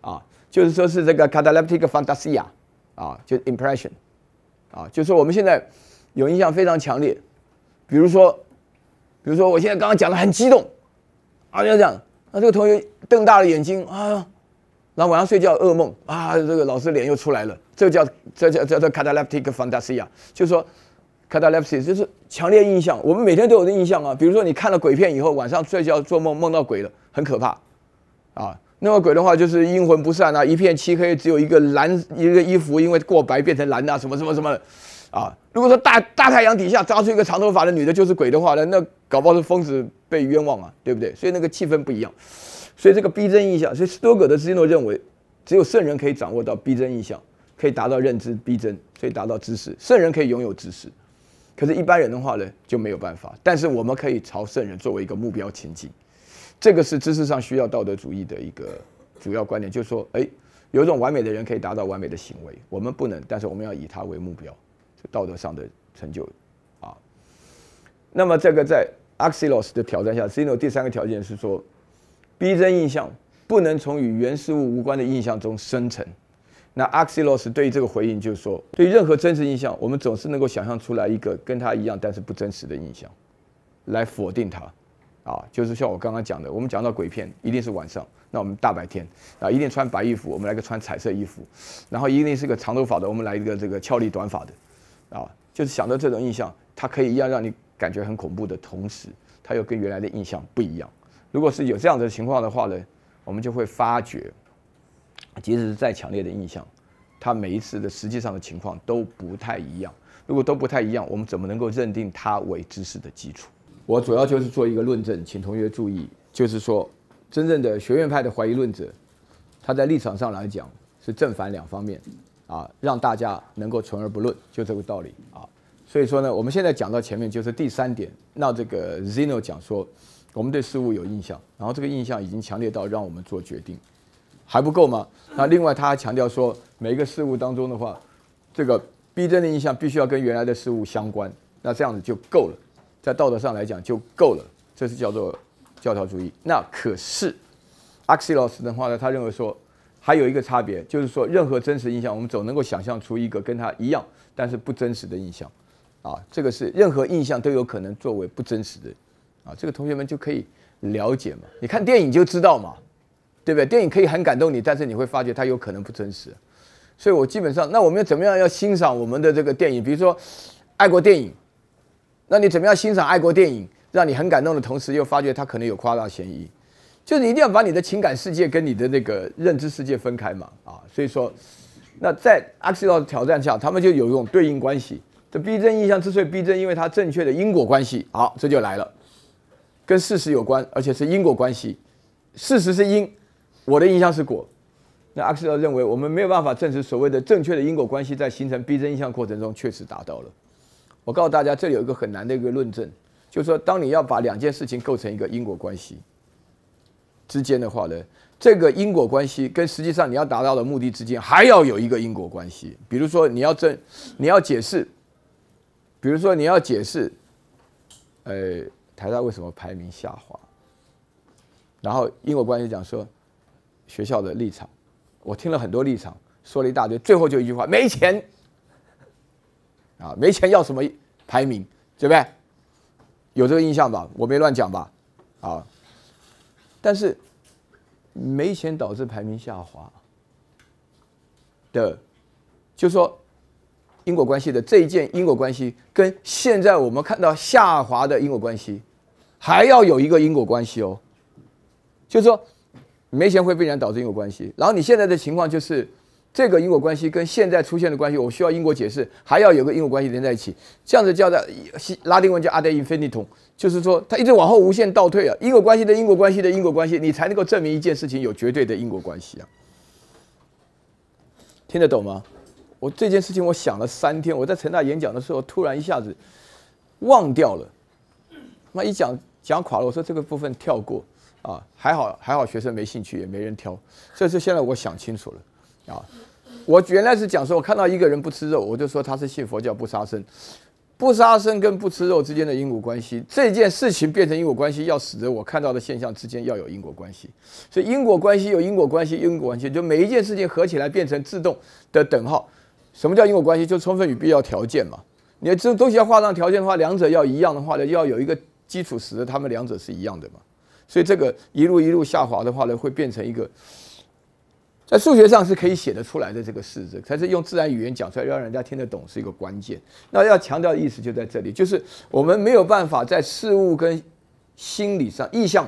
啊，就是说是这个 cataleptic fantasia。啊，就 impression，啊，就是我们现在有印象非常强烈，比如说，比如说我现在刚刚讲的很激动，啊，这样，那这个同学瞪大了眼睛，啊，然后晚上睡觉噩梦，啊，这个老师脸又出来了，这叫这叫叫做 c a t a l e p t i c fantasy 啊，就是说 c a t a l e p s i 就是强烈印象，我们每天都有的印象啊，比如说你看了鬼片以后，晚上睡觉做梦梦到鬼了，很可怕，啊。那么鬼的话就是阴魂不散啊，一片漆黑，只有一个蓝一个衣服，因为过白变成蓝啊，什么什么什么，啊，如果说大大太阳底下扎出一个长头发的女的，就是鬼的话呢，那搞不好是疯子被冤枉啊，对不对？所以那个气氛不一样，所以这个逼真印象，所以斯多葛的斯诺认为，只有圣人可以掌握到逼真印象，可以达到认知逼真，所以达到知识，圣人可以拥有知识，可是一般人的话呢就没有办法，但是我们可以朝圣人作为一个目标前进。这个是知识上需要道德主义的一个主要观点，就是说，哎，有一种完美的人可以达到完美的行为，我们不能，但是我们要以他为目标，道德上的成就，啊。那么，这个在 Axios 的挑战下，Zeno 第三个条件是说，逼真印象不能从与原事物无关的印象中生成。那 Axios 对于这个回应就是说，对于任何真实印象，我们总是能够想象出来一个跟他一样但是不真实的印象，来否定他。啊，就是像我刚刚讲的，我们讲到鬼片一定是晚上，那我们大白天啊，一定穿白衣服，我们来个穿彩色衣服，然后一定是个长头发的，我们来一个这个俏丽短发的，啊，就是想到这种印象，它可以一样让你感觉很恐怖的同时，它又跟原来的印象不一样。如果是有这样的情况的话呢，我们就会发觉，即使是再强烈的印象，它每一次的实际上的情况都不太一样。如果都不太一样，我们怎么能够认定它为知识的基础？我主要就是做一个论证，请同学注意，就是说，真正的学院派的怀疑论者，他在立场上来讲是正反两方面，啊，让大家能够存而不论，就这个道理啊。所以说呢，我们现在讲到前面就是第三点，那这个 Zeno 讲说，我们对事物有印象，然后这个印象已经强烈到让我们做决定，还不够吗？那另外他还强调说，每一个事物当中的话，这个逼真的印象必须要跟原来的事物相关，那这样子就够了。在道德上来讲就够了，这是叫做教条主义。那可是阿西老师的话呢，他认为说还有一个差别，就是说任何真实印象，我们总能够想象出一个跟他一样但是不真实的印象啊。这个是任何印象都有可能作为不真实的啊。这个同学们就可以了解嘛，你看电影就知道嘛，对不对？电影可以很感动你，但是你会发觉它有可能不真实。所以我基本上，那我们要怎么样要欣赏我们的这个电影？比如说爱国电影。那你怎么样欣赏爱国电影，让你很感动的同时，又发觉它可能有夸大嫌疑？就是你一定要把你的情感世界跟你的那个认知世界分开嘛啊！所以说，那在 Axel 挑战下，他们就有种对应关系。这逼真印象之所以逼真，因为它正确的因果关系。好，这就来了，跟事实有关，而且是因果关系。事实是因，我的印象是果。那 Axel 认为，我们没有办法证实所谓的正确的因果关系在形成逼真印象过程中确实达到了。我告诉大家，这里有一个很难的一个论证，就是说，当你要把两件事情构成一个因果关系之间的话呢，这个因果关系跟实际上你要达到的目的之间，还要有一个因果关系。比如说，你要证，你要解释，比如说，你要解释，呃，台大为什么排名下滑，然后因果关系讲说学校的立场，我听了很多立场，说了一大堆，最后就一句话：没钱。啊，没钱要什么排名，对不对？有这个印象吧？我没乱讲吧？啊，但是没钱导致排名下滑的，就说因果关系的这一件因果关系，跟现在我们看到下滑的因果关系，还要有一个因果关系哦，就是说没钱会必然导致因果关系，然后你现在的情况就是。这个因果关系跟现在出现的关系，我需要因果解释，还要有个因果关系连在一起，这样子叫的拉丁文叫阿黛因菲尼统，就是说它一直往后无限倒退啊，因果关系的因果关系的因果关系，你才能够证明一件事情有绝对的因果关系啊，听得懂吗？我这件事情我想了三天，我在成大演讲的时候突然一下子忘掉了，妈一讲讲垮了，我说这个部分跳过啊，还好还好学生没兴趣也没人挑，这是现在我想清楚了。啊，我原来是讲说，我看到一个人不吃肉，我就说他是信佛教，不杀生，不杀生跟不吃肉之间的因果关系。这件事情变成因果关系，要使得我看到的现象之间要有因果关系。所以因果关系有因果关系，因果关系就每一件事情合起来变成自动的等号。什么叫因果关系？就充分与必要条件嘛。你这东西要画上条件的话，两者要一样的话呢，要有一个基础，使得他们两者是一样的嘛。所以这个一路一路下滑的话呢，会变成一个。在数学上是可以写得出来的这个式子，才是用自然语言讲出来，要让人家听得懂是一个关键。那要强调的意思就在这里，就是我们没有办法在事物跟心理上意向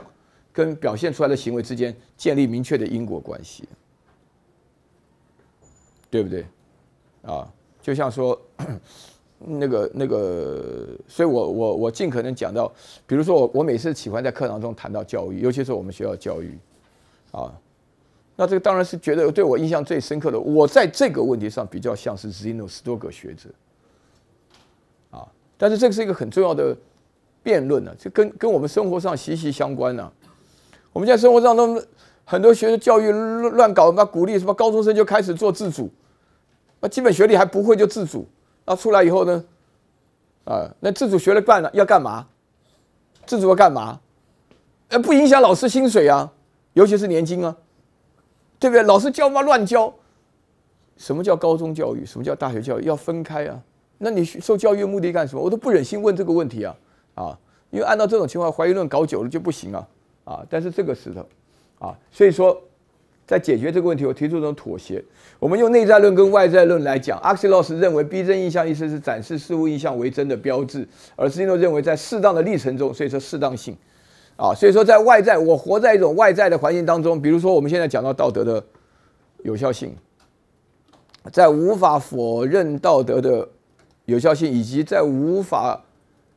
跟表现出来的行为之间建立明确的因果关系，对不对？啊，就像说 那个那个，所以我我我尽可能讲到，比如说我我每次喜欢在课堂中谈到教育，尤其是我们学校教育啊。那这个当然是觉得对我印象最深刻的。我在这个问题上比较像是 Zeno 十多个学者，啊，但是这个是一个很重要的辩论呢，这跟跟我们生活上息息相关呢。我们现在生活上都很多学生教育乱搞，把鼓励什么高中生就开始做自主，那基本学历还不会就自主，那出来以后呢，啊，那自主学了办了要干嘛？自主要干嘛？呃，不影响老师薪水啊，尤其是年金啊。对不对？老师教嘛，乱教。什么叫高中教育？什么叫大学教育？要分开啊！那你受教育目的干什么？我都不忍心问这个问题啊！啊，因为按照这种情况，怀疑论搞久了就不行啊！啊！但是这个石头，啊，所以说在解决这个问题，我提出一种妥协。我们用内在论跟外在论来讲阿 x 西 l o s 认为逼真印象意思是展示事物印象为真的标志，而 Zeno 认为在适当的历程中，所以说适当性。啊，所以说在外在，我活在一种外在的环境当中。比如说，我们现在讲到道德的有效性，在无法否认道德的有效性，以及在无法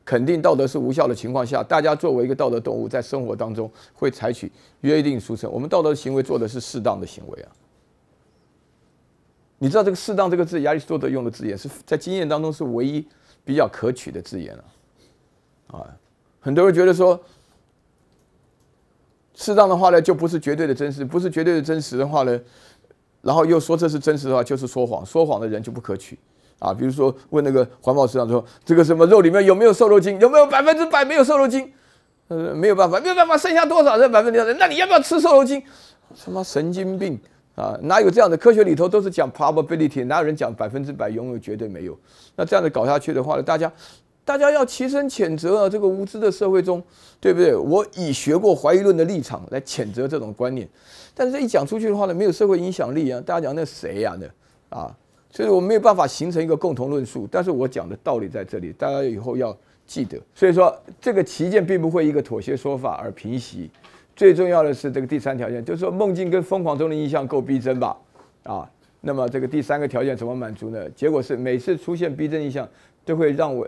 肯定道德是无效的情况下，大家作为一个道德动物，在生活当中会采取约定俗成。我们道德行为做的是适当的行为啊。你知道这个“适当”这个字，亚里士多德用的字眼是在经验当中是唯一比较可取的字眼了。啊，很多人觉得说。适当的话呢，就不是绝对的真实；不是绝对的真实的话呢，然后又说这是真实的话，就是说谎。说谎的人就不可取，啊，比如说问那个环保市长说：“这个什么肉里面有没有瘦肉精？有没有百分之百没有瘦肉精？”呃，没有办法，没有办法，剩下多少是百分之多少？那你要不要吃瘦肉精？什么神经病啊？哪有这样的科学里头都是讲 probability，哪有人讲百分之百，永远绝对没有？那这样子搞下去的话呢，大家。大家要齐声谴责啊！这个无知的社会中，对不对？我以学过怀疑论的立场来谴责这种观念，但是这一讲出去的话呢，没有社会影响力啊！大家讲那谁呀？那啊，所以我没有办法形成一个共同论述。但是我讲的道理在这里，大家以后要记得。所以说，这个旗舰并不会一个妥协说法而平息。最重要的是这个第三条件，就是说梦境跟疯狂中的印象够逼真吧？啊，那么这个第三个条件怎么满足呢？结果是每次出现逼真印象，都会让我。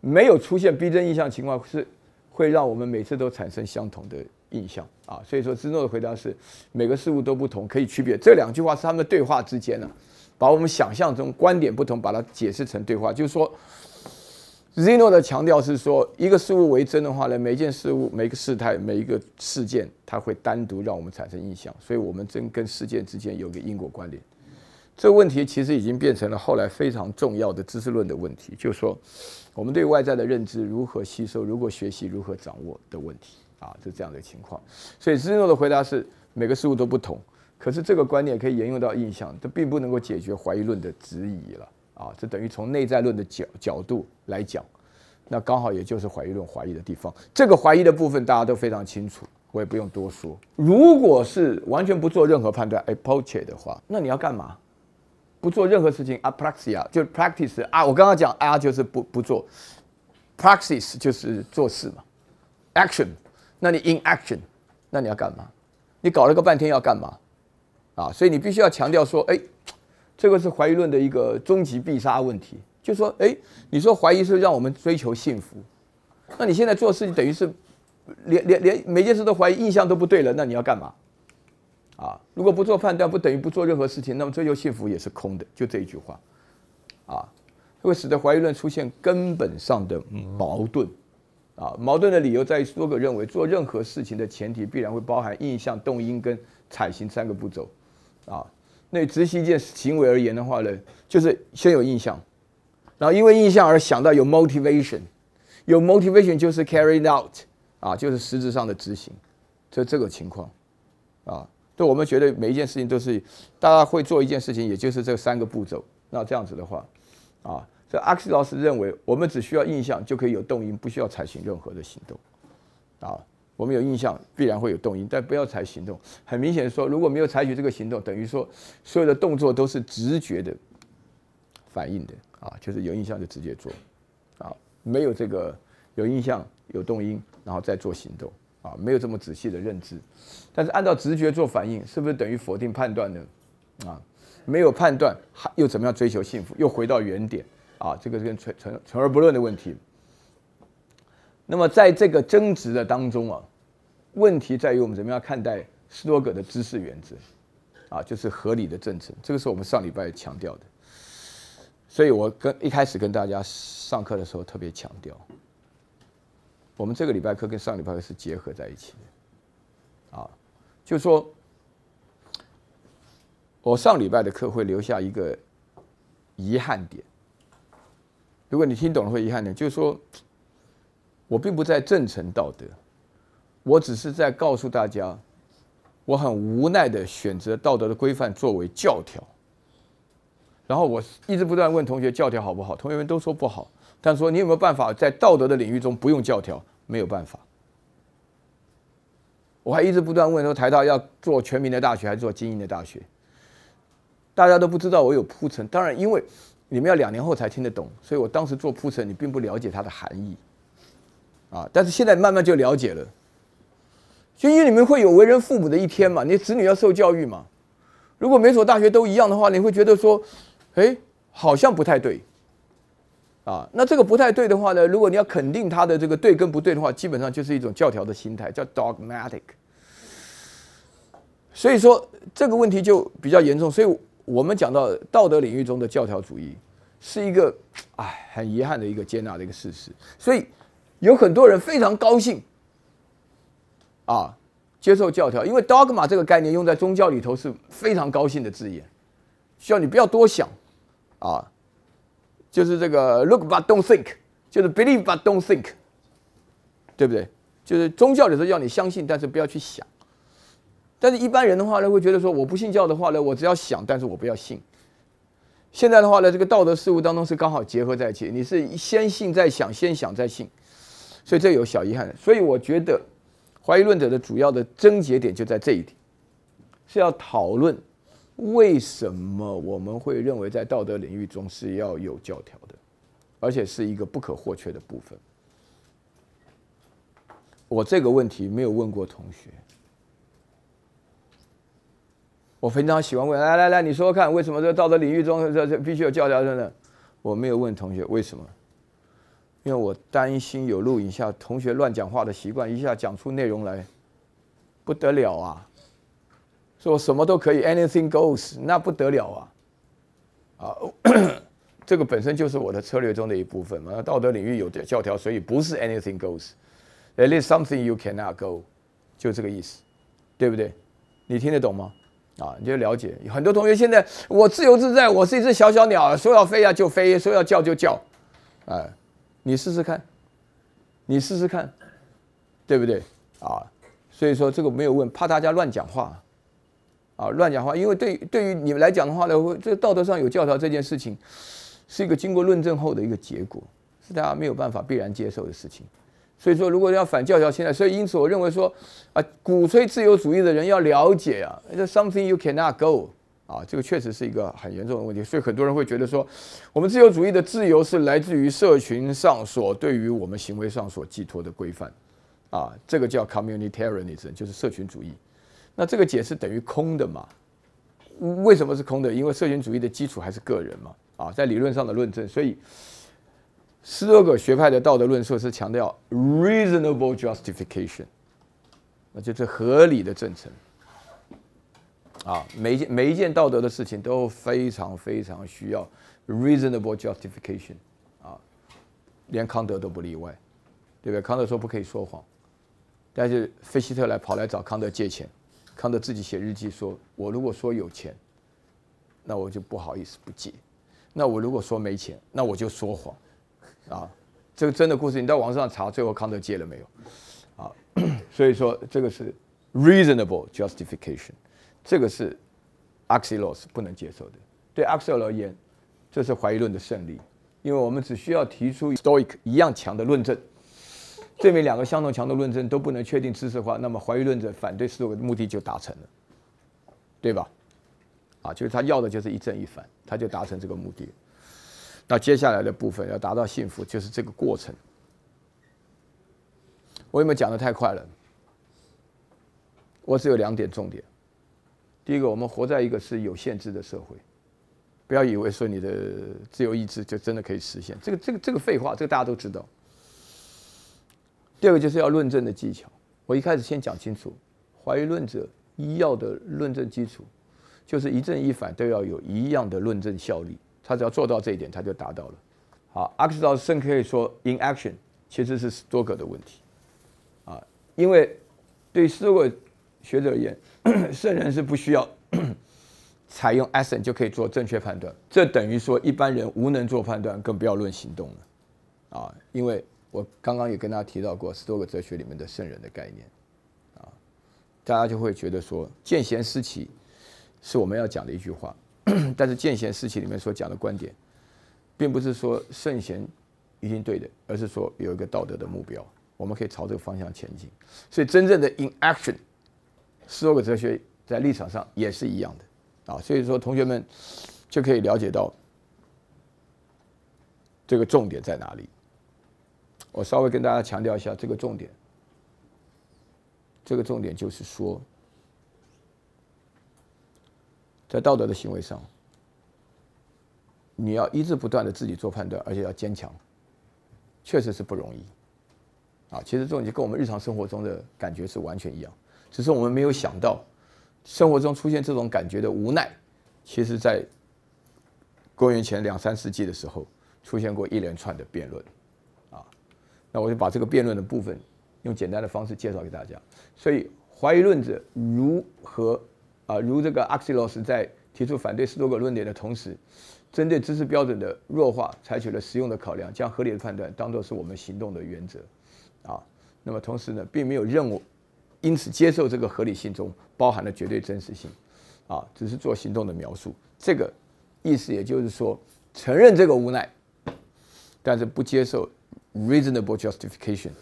没有出现逼真印象情况是，会让我们每次都产生相同的印象啊。所以说，芝诺的回答是每个事物都不同，可以区别。这两句话是他们对话之间呢？把我们想象中观点不同，把它解释成对话。就是说，n 诺的强调是说，一个事物为真的话呢，每一件事物、每一个事态、每一个事件，它会单独让我们产生印象。所以我们真跟事件之间有个因果关联。这问题其实已经变成了后来非常重要的知识论的问题，就是说。我们对外在的认知如何吸收、如何学习、如何掌握的问题啊，是这样的情况。所以施诺的回答是：每个事物都不同。可是这个观念可以沿用到印象，这并不能够解决怀疑论的质疑了啊！这等于从内在论的角角度来讲，那刚好也就是怀疑论怀疑的地方。这个怀疑的部分大家都非常清楚，我也不用多说。如果是完全不做任何判断，哎，抛却的话，那你要干嘛？不做任何事情啊 p r a x i e 啊，就 practice 啊。我刚刚讲啊，就是不不做 p r a c t i c e 就是做事嘛，action。那你 in action，那你要干嘛？你搞了个半天要干嘛？啊，所以你必须要强调说，哎，这个是怀疑论的一个终极必杀问题，就说，哎，你说怀疑是让我们追求幸福，那你现在做事情等于是连连连每件事都怀疑，印象都不对了，那你要干嘛？啊，如果不做判断，不等于不做任何事情，那么追求幸福也是空的。就这一句话，啊，会使得怀疑论出现根本上的矛盾。啊，矛盾的理由在于多个认为做任何事情的前提必然会包含印象、动因跟采行三个步骤。啊，那执行一件行为而言的话呢，就是先有印象，然后因为印象而想到有 motivation，有 motivation 就是 carried out，啊，就是实质上的执行。这这个情况，啊。所以我们觉得每一件事情都是，大家会做一件事情，也就是这三个步骤。那这样子的话，啊，这阿克斯老师认为，我们只需要印象就可以有动因，不需要采取任何的行动。啊，我们有印象必然会有动因，但不要采行动。很明显说，如果没有采取这个行动，等于说所有的动作都是直觉的反应的啊，就是有印象就直接做，啊，没有这个有印象有动因，然后再做行动。啊，没有这么仔细的认知，但是按照直觉做反应，是不是等于否定判断呢？啊，没有判断，还又怎么样追求幸福？又回到原点啊，这个是跟存存存而不论的问题。那么在这个争执的当中啊，问题在于我们怎么样看待斯多葛的知识原则啊，就是合理的政策，这个是我们上礼拜强调的。所以我跟一开始跟大家上课的时候特别强调。我们这个礼拜课跟上礼拜课是结合在一起的，啊，就说我上礼拜的课会留下一个遗憾点，如果你听懂了会遗憾点，就是说我并不在正承道德，我只是在告诉大家，我很无奈的选择道德的规范作为教条，然后我一直不断问同学教条好不好，同学们都说不好。他说：“你有没有办法在道德的领域中不用教条？没有办法。”我还一直不断问说：“台大要做全民的大学还是做精英的大学？”大家都不知道我有铺陈。当然，因为你们要两年后才听得懂，所以我当时做铺陈，你并不了解它的含义。啊，但是现在慢慢就了解了。因为你们会有为人父母的一天嘛，你子女要受教育嘛。如果每所大学都一样的话，你会觉得说，哎，好像不太对。啊，那这个不太对的话呢？如果你要肯定他的这个对跟不对的话，基本上就是一种教条的心态，叫 dogmatic。所以说这个问题就比较严重。所以我们讲到道德领域中的教条主义，是一个哎很遗憾的一个接纳的一个事实。所以有很多人非常高兴啊接受教条，因为 dogma 这个概念用在宗教里头是非常高兴的字眼，需要你不要多想啊。就是这个 look but don't think，就是 believe but don't think，对不对？就是宗教里头要你相信，但是不要去想。但是一般人的话呢，会觉得说我不信教的话呢，我只要想，但是我不要信。现在的话呢，这个道德事物当中是刚好结合在一起，你是先信再想，先想再信，所以这有小遗憾。所以我觉得怀疑论者的主要的症结点就在这一点，是要讨论。为什么我们会认为在道德领域中是要有教条的，而且是一个不可或缺的部分？我这个问题没有问过同学。我非常喜欢问，来来来，你说说看，为什么在道德领域中这这必须有教条？真的，我没有问同学为什么，因为我担心有录影下同学乱讲话的习惯，一下讲出内容来，不得了啊！说什么都可以，anything goes，那不得了啊！啊，这个本身就是我的策略中的一部分嘛。道德领域有教条，所以不是 anything goes，at least something you cannot go，就这个意思，对不对？你听得懂吗？啊，你就了解。很多同学现在我自由自在，我是一只小小鸟，说要飞呀就飞，说要叫就叫，哎，你试试看，你试试看，对不对？啊，所以说这个没有问，怕大家乱讲话。啊，乱讲话！因为对对于你们来讲的话呢，这道德上有教条这件事情，是一个经过论证后的一个结果，是大家没有办法必然接受的事情。所以说，如果要反教条现在所以因此我认为说，啊，鼓吹自由主义的人要了解啊，这 something you cannot go 啊，这个确实是一个很严重的问题。所以很多人会觉得说，我们自由主义的自由是来自于社群上所对于我们行为上所寄托的规范，啊，这个叫 communitarianism，就是社群主义。那这个解释等于空的嘛？为什么是空的？因为社群主义的基础还是个人嘛。啊，在理论上的论证，所以斯多葛学派的道德论述是强调 reasonable justification，那就是合理的政成。啊，每件每一件道德的事情都非常非常需要 reasonable justification。啊，连康德都不例外，对不对？康德说不可以说谎，但是费希特来跑来找康德借钱。康德自己写日记说：“我如果说有钱，那我就不好意思不借；那我如果说没钱，那我就说谎。”啊，这个真的故事，你到网上查，最后康德借了没有？啊，所以说这个是 reasonable justification，这个是 Axelos 不能接受的。对 Axelos 而言，这是怀疑论的胜利，因为我们只需要提出 stoic 一样强的论证。证明两个相同强度论证都不能确定知识化，那么怀疑论证反对思维的目的就达成了，对吧？啊，就是他要的就是一正一反，他就达成这个目的。那接下来的部分要达到幸福，就是这个过程。我有没有讲的太快了？我只有两点重点。第一个，我们活在一个是有限制的社会，不要以为说你的自由意志就真的可以实现，这个、这个、这个废话，这个大家都知道。第二个就是要论证的技巧。我一开始先讲清楚，怀疑论者医药的论证基础，就是一正一反都要有一样的论证效力。他只要做到这一点，他就达到了。好，阿克塞道甚可以说，in action 其实是多个的问题，啊，因为对四位学者而言，圣人是不需要 采用 essence 就可以做正确判断。这等于说一般人无能做判断，更不要论行动了，啊，因为。我刚刚也跟大家提到过十多个哲学里面的圣人的概念，啊，大家就会觉得说见贤思齐是我们要讲的一句话，但是见贤思齐里面所讲的观点，并不是说圣贤一定对的，而是说有一个道德的目标，我们可以朝这个方向前进。所以真正的 in action，十多个哲学在立场上也是一样的，啊，所以说同学们就可以了解到这个重点在哪里。我稍微跟大家强调一下这个重点，这个重点就是说，在道德的行为上，你要一直不断的自己做判断，而且要坚强，确实是不容易，啊，其实这种就跟我们日常生活中的感觉是完全一样，只是我们没有想到，生活中出现这种感觉的无奈，其实在公元前两三世纪的时候，出现过一连串的辩论。那我就把这个辩论的部分用简单的方式介绍给大家。所以怀疑论者如何啊，如这个阿西老师在提出反对十多个论点的同时，针对知识标准的弱化，采取了实用的考量，将合理的判断当做是我们行动的原则啊。那么同时呢，并没有任务，因此接受这个合理性中包含了绝对真实性啊，只是做行动的描述。这个意思也就是说，承认这个无奈，但是不接受。reasonable justification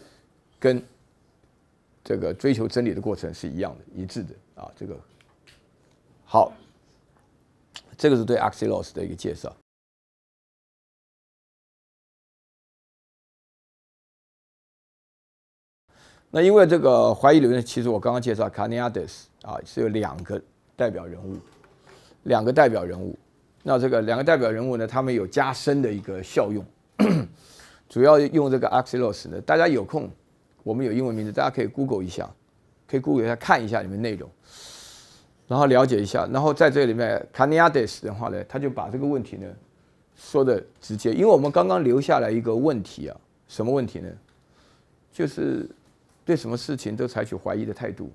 跟这个追求真理的过程是一样的、一致的啊。这个好，这个是对 a c i l s 的一个介绍。那因为这个怀疑理论，其实我刚刚介绍 Carniades 啊是有两个代表人物，两个代表人物。那这个两个代表人物呢，他们有加深的一个效用。主要用这个 axios 呢，大家有空，我们有英文名字，大家可以 Google 一下，可以 Google 一下看一下里面内容，然后了解一下，然后在这里面，Canades 的话呢，他就把这个问题呢说的直接，因为我们刚刚留下来一个问题啊，什么问题呢？就是对什么事情都采取怀疑的态度，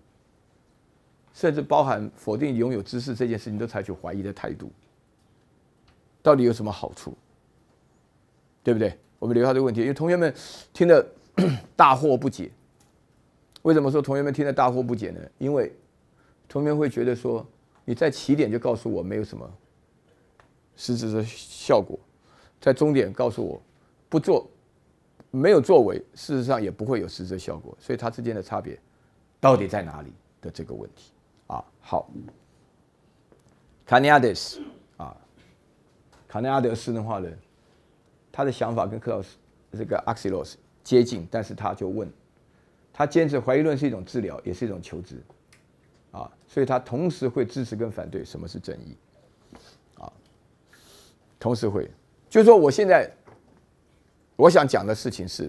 甚至包含否定拥有知识这件事情都采取怀疑的态度，到底有什么好处？对不对？我们留下这个问题，因为同学们听的 大惑不解。为什么说同学们听的大惑不解呢？因为同学们会觉得说你在起点就告诉我没有什么实质的效果，在终点告诉我不做没有作为，事实上也不会有实质效果。所以它之间的差别到底在哪里的这个问题啊？好，卡尼阿德斯啊，卡尼阿德斯的话呢？他的想法跟克老师这个阿克西 o 斯接近，但是他就问，他坚持怀疑论是一种治疗，也是一种求职啊，所以他同时会支持跟反对什么是正义啊，同时会就是说，我现在我想讲的事情是，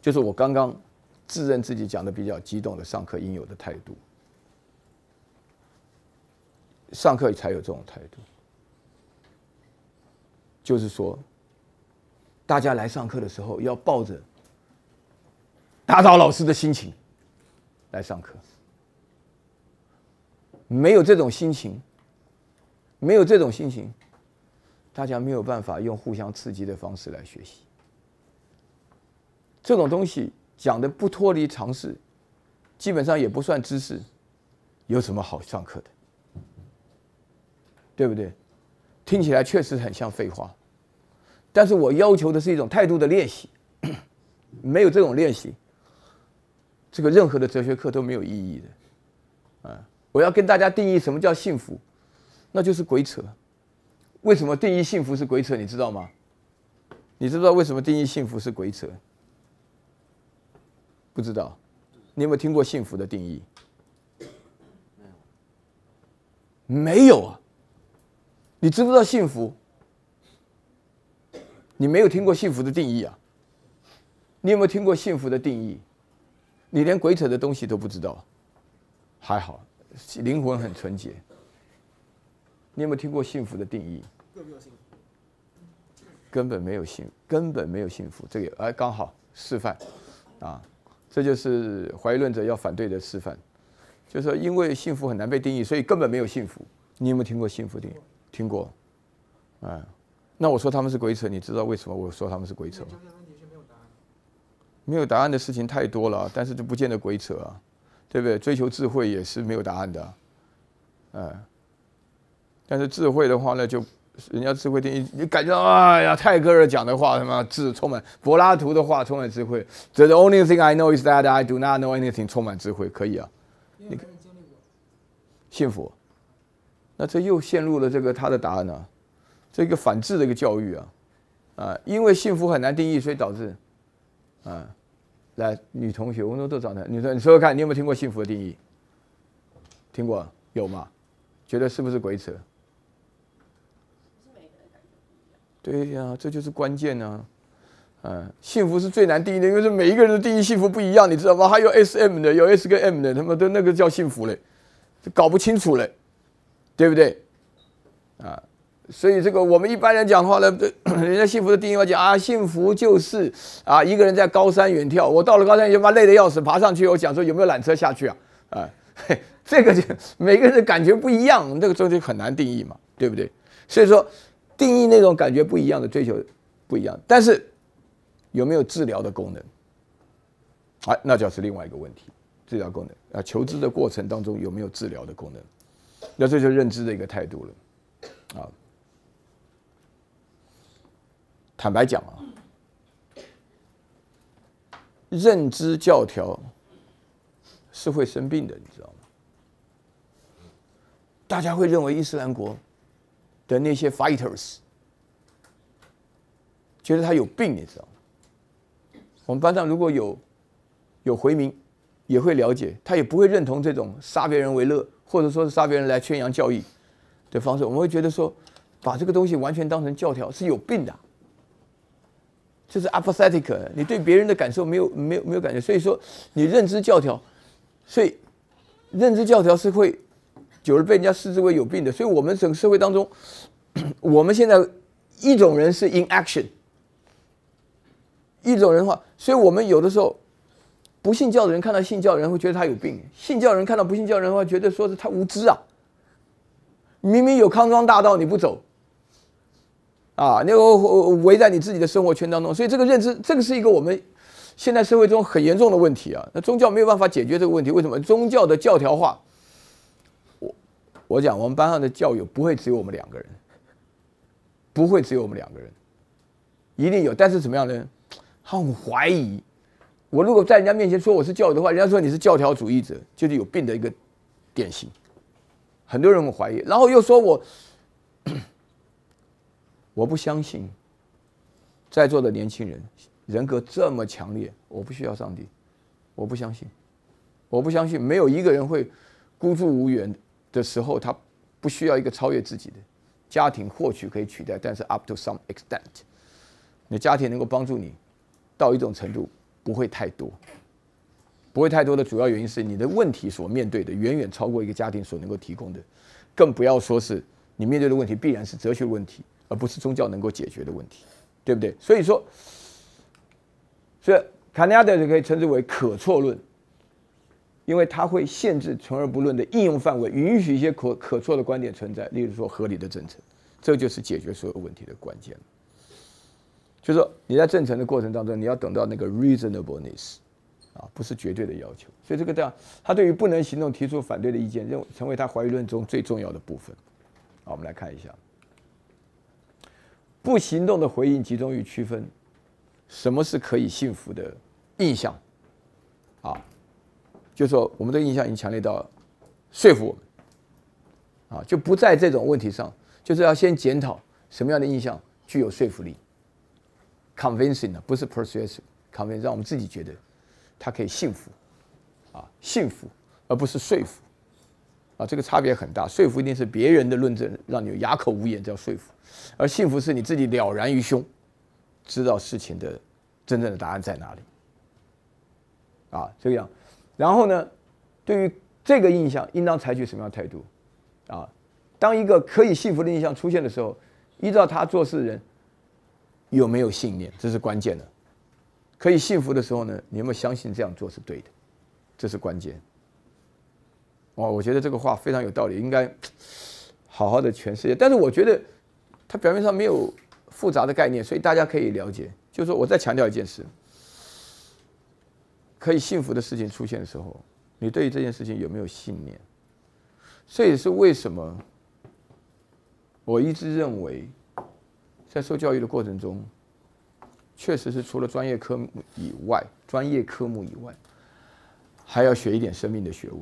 就是我刚刚自认自己讲的比较激动的上课应有的态度，上课才有这种态度。就是说，大家来上课的时候要抱着打倒老师的心情来上课。没有这种心情，没有这种心情，大家没有办法用互相刺激的方式来学习。这种东西讲的不脱离常识，基本上也不算知识，有什么好上课的，对不对？听起来确实很像废话，但是我要求的是一种态度的练习。没有这种练习，这个任何的哲学课都没有意义的。啊，我要跟大家定义什么叫幸福，那就是鬼扯。为什么定义幸福是鬼扯？你知道吗？你知道为什么定义幸福是鬼扯？不知道。你有没有听过幸福的定义？没有。没有啊。你知不知道幸福？你没有听过幸福的定义啊？你有没有听过幸福的定义？你连鬼扯的东西都不知道？还好，灵魂很纯洁。你有没有听过幸福的定义？根本没有幸根本没有幸福。这个哎，刚好示范啊！这就是怀疑论者要反对的示范，就是说因为幸福很难被定义，所以根本没有幸福。你有没有听过幸福定义？听过，哎，那我说他们是鬼扯，你知道为什么？我说他们是鬼扯。吗？没有答案的事情太多了，但是就不见得鬼扯啊，对不对？追求智慧也是没有答案的，哎，但是智慧的话呢，就人家智慧，听你感觉，哎呀，泰戈尔讲的话，他妈智充满；柏拉图的话充满智慧。The only thing I know is that I do not know anything，充满智慧，可以啊。你幸福那这又陷入了这个他的答案呢？这个反制一个教育啊啊，因为幸福很难定义，所以导致啊，来女同学，我们都找他。你说你说说看，你有没有听过幸福的定义？听过有吗？觉得是不是鬼扯？对呀，这就是关键呢。嗯，幸福是最难定义的，因为是每一个人的定义幸福不一样，你知道吗？还有 S M 的，有 S 跟 M 的，他妈的，那个叫幸福嘞，搞不清楚嘞。对不对？啊，所以这个我们一般人讲的话呢，这 人家幸福的定义要讲啊，幸福就是啊，一个人在高山远眺。我到了高山，他妈累得要死，爬上去，我讲说有没有缆车下去啊？啊，这个就每个人的感觉不一样，这个东西很难定义嘛，对不对？所以说，定义那种感觉不一样的追求不一样，但是有没有治疗的功能？哎，那就是另外一个问题，治疗功能啊，求知的过程当中有没有治疗的功能？那这就是认知的一个态度了，啊，坦白讲啊，认知教条是会生病的，你知道吗？大家会认为伊斯兰国的那些 fighters 觉得他有病，你知道吗？我们班上如果有有回民，也会了解，他也不会认同这种杀别人为乐。或者说是杀别人来宣扬教义的方式，我们会觉得说，把这个东西完全当成教条是有病的，就是 apathetic，你对别人的感受没有没有没有感觉，所以说你认知教条，所以认知教条是会久而被人家视之为有病的。所以，我们整个社会当中，我们现在一种人是 in action，一种人的话，所以我们有的时候。不信教的人看到信教的人会觉得他有病，信教人看到不信教的人的话，觉得说是他无知啊。明明有康庄大道你不走，啊，你围在你自己的生活圈当中，所以这个认知，这个是一个我们现代社会中很严重的问题啊。那宗教没有办法解决这个问题，为什么？宗教的教条化，我我讲我们班上的教友不会只有我们两个人，不会只有我们两个人，一定有，但是怎么样呢？他很怀疑。我如果在人家面前说我是教友的话，人家说你是教条主义者，就是有病的一个典型。很多人会怀疑，然后又说我 我不相信，在座的年轻人人格这么强烈，我不需要上帝，我不相信，我不相信没有一个人会孤注无缘的时候，他不需要一个超越自己的家庭或许可以取代，但是 up to some extent，你的家庭能够帮助你到一种程度。不会太多，不会太多的主要原因是你的问题所面对的远远超过一个家庭所能够提供的，更不要说是你面对的问题必然是哲学问题，而不是宗教能够解决的问题，对不对？所以说，所以卡尼亚德就可以称之为可错论，因为它会限制存而不论的应用范围，允许一些可可错的观点存在，例如说合理的政策，这就是解决所有问题的关键了。就是说，你在正成的过程当中，你要等到那个 reasonableness，啊，不是绝对的要求。所以这个这样，他对于不能行动提出反对的意见，认为成为他怀疑论中最重要的部分。好，我们来看一下，不行动的回应集中于区分什么是可以幸福的印象，啊，就说我们的印象已经强烈到说服我们，啊，就不在这种问题上，就是要先检讨什么样的印象具有说服力。convincing 的不是 persuasive，convince 让我们自己觉得他可以幸福，啊，幸福，而不是说服，啊，这个差别很大。说服一定是别人的论证让你哑口无言，叫说服；而幸福是你自己了然于胸，知道事情的真正的答案在哪里。啊，这样。然后呢，对于这个印象，应当采取什么样态度？啊，当一个可以幸福的印象出现的时候，依照他做事的人。有没有信念，这是关键的。可以幸福的时候呢，你有没有相信这样做是对的，这是关键。哦，我觉得这个话非常有道理，应该好好的诠释一下。但是我觉得它表面上没有复杂的概念，所以大家可以了解。就是说我再强调一件事：可以幸福的事情出现的时候，你对于这件事情有没有信念？这也是为什么我一直认为。在受教育的过程中，确实是除了专业科目以外，专业科目以外，还要学一点生命的学问。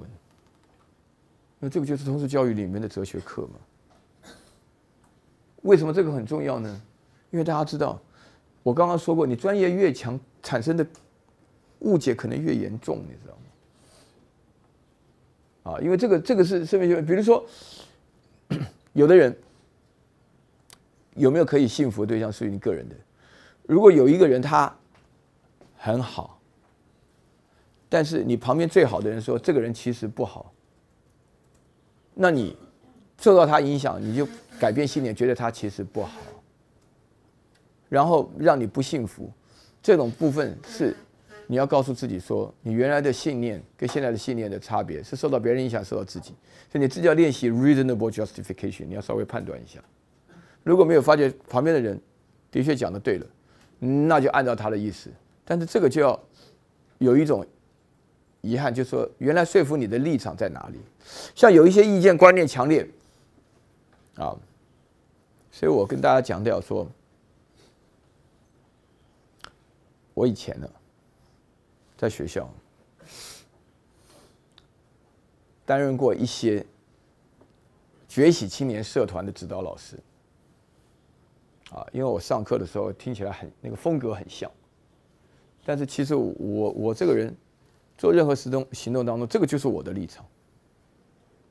那这个就是通识教育里面的哲学课嘛？为什么这个很重要呢？因为大家知道，我刚刚说过，你专业越强，产生的误解可能越严重，你知道吗？啊，因为这个，这个是生命学，比如说，有的人。有没有可以幸福的对象属于你个人的？如果有一个人他很好，但是你旁边最好的人说这个人其实不好，那你受到他影响，你就改变信念，觉得他其实不好，然后让你不幸福。这种部分是你要告诉自己说，你原来的信念跟现在的信念的差别是受到别人影响，受到自己。所以你自己要练习 reasonable justification，你要稍微判断一下。如果没有发觉旁边的人的确讲的对了，那就按照他的意思。但是这个就要有一种遗憾，就说原来说服你的立场在哪里？像有一些意见观念强烈啊，所以我跟大家强调说，我以前呢，在学校担任过一些崛起青年社团的指导老师。啊，因为我上课的时候听起来很那个风格很像，但是其实我我这个人，做任何时钟行动当中，这个就是我的立场。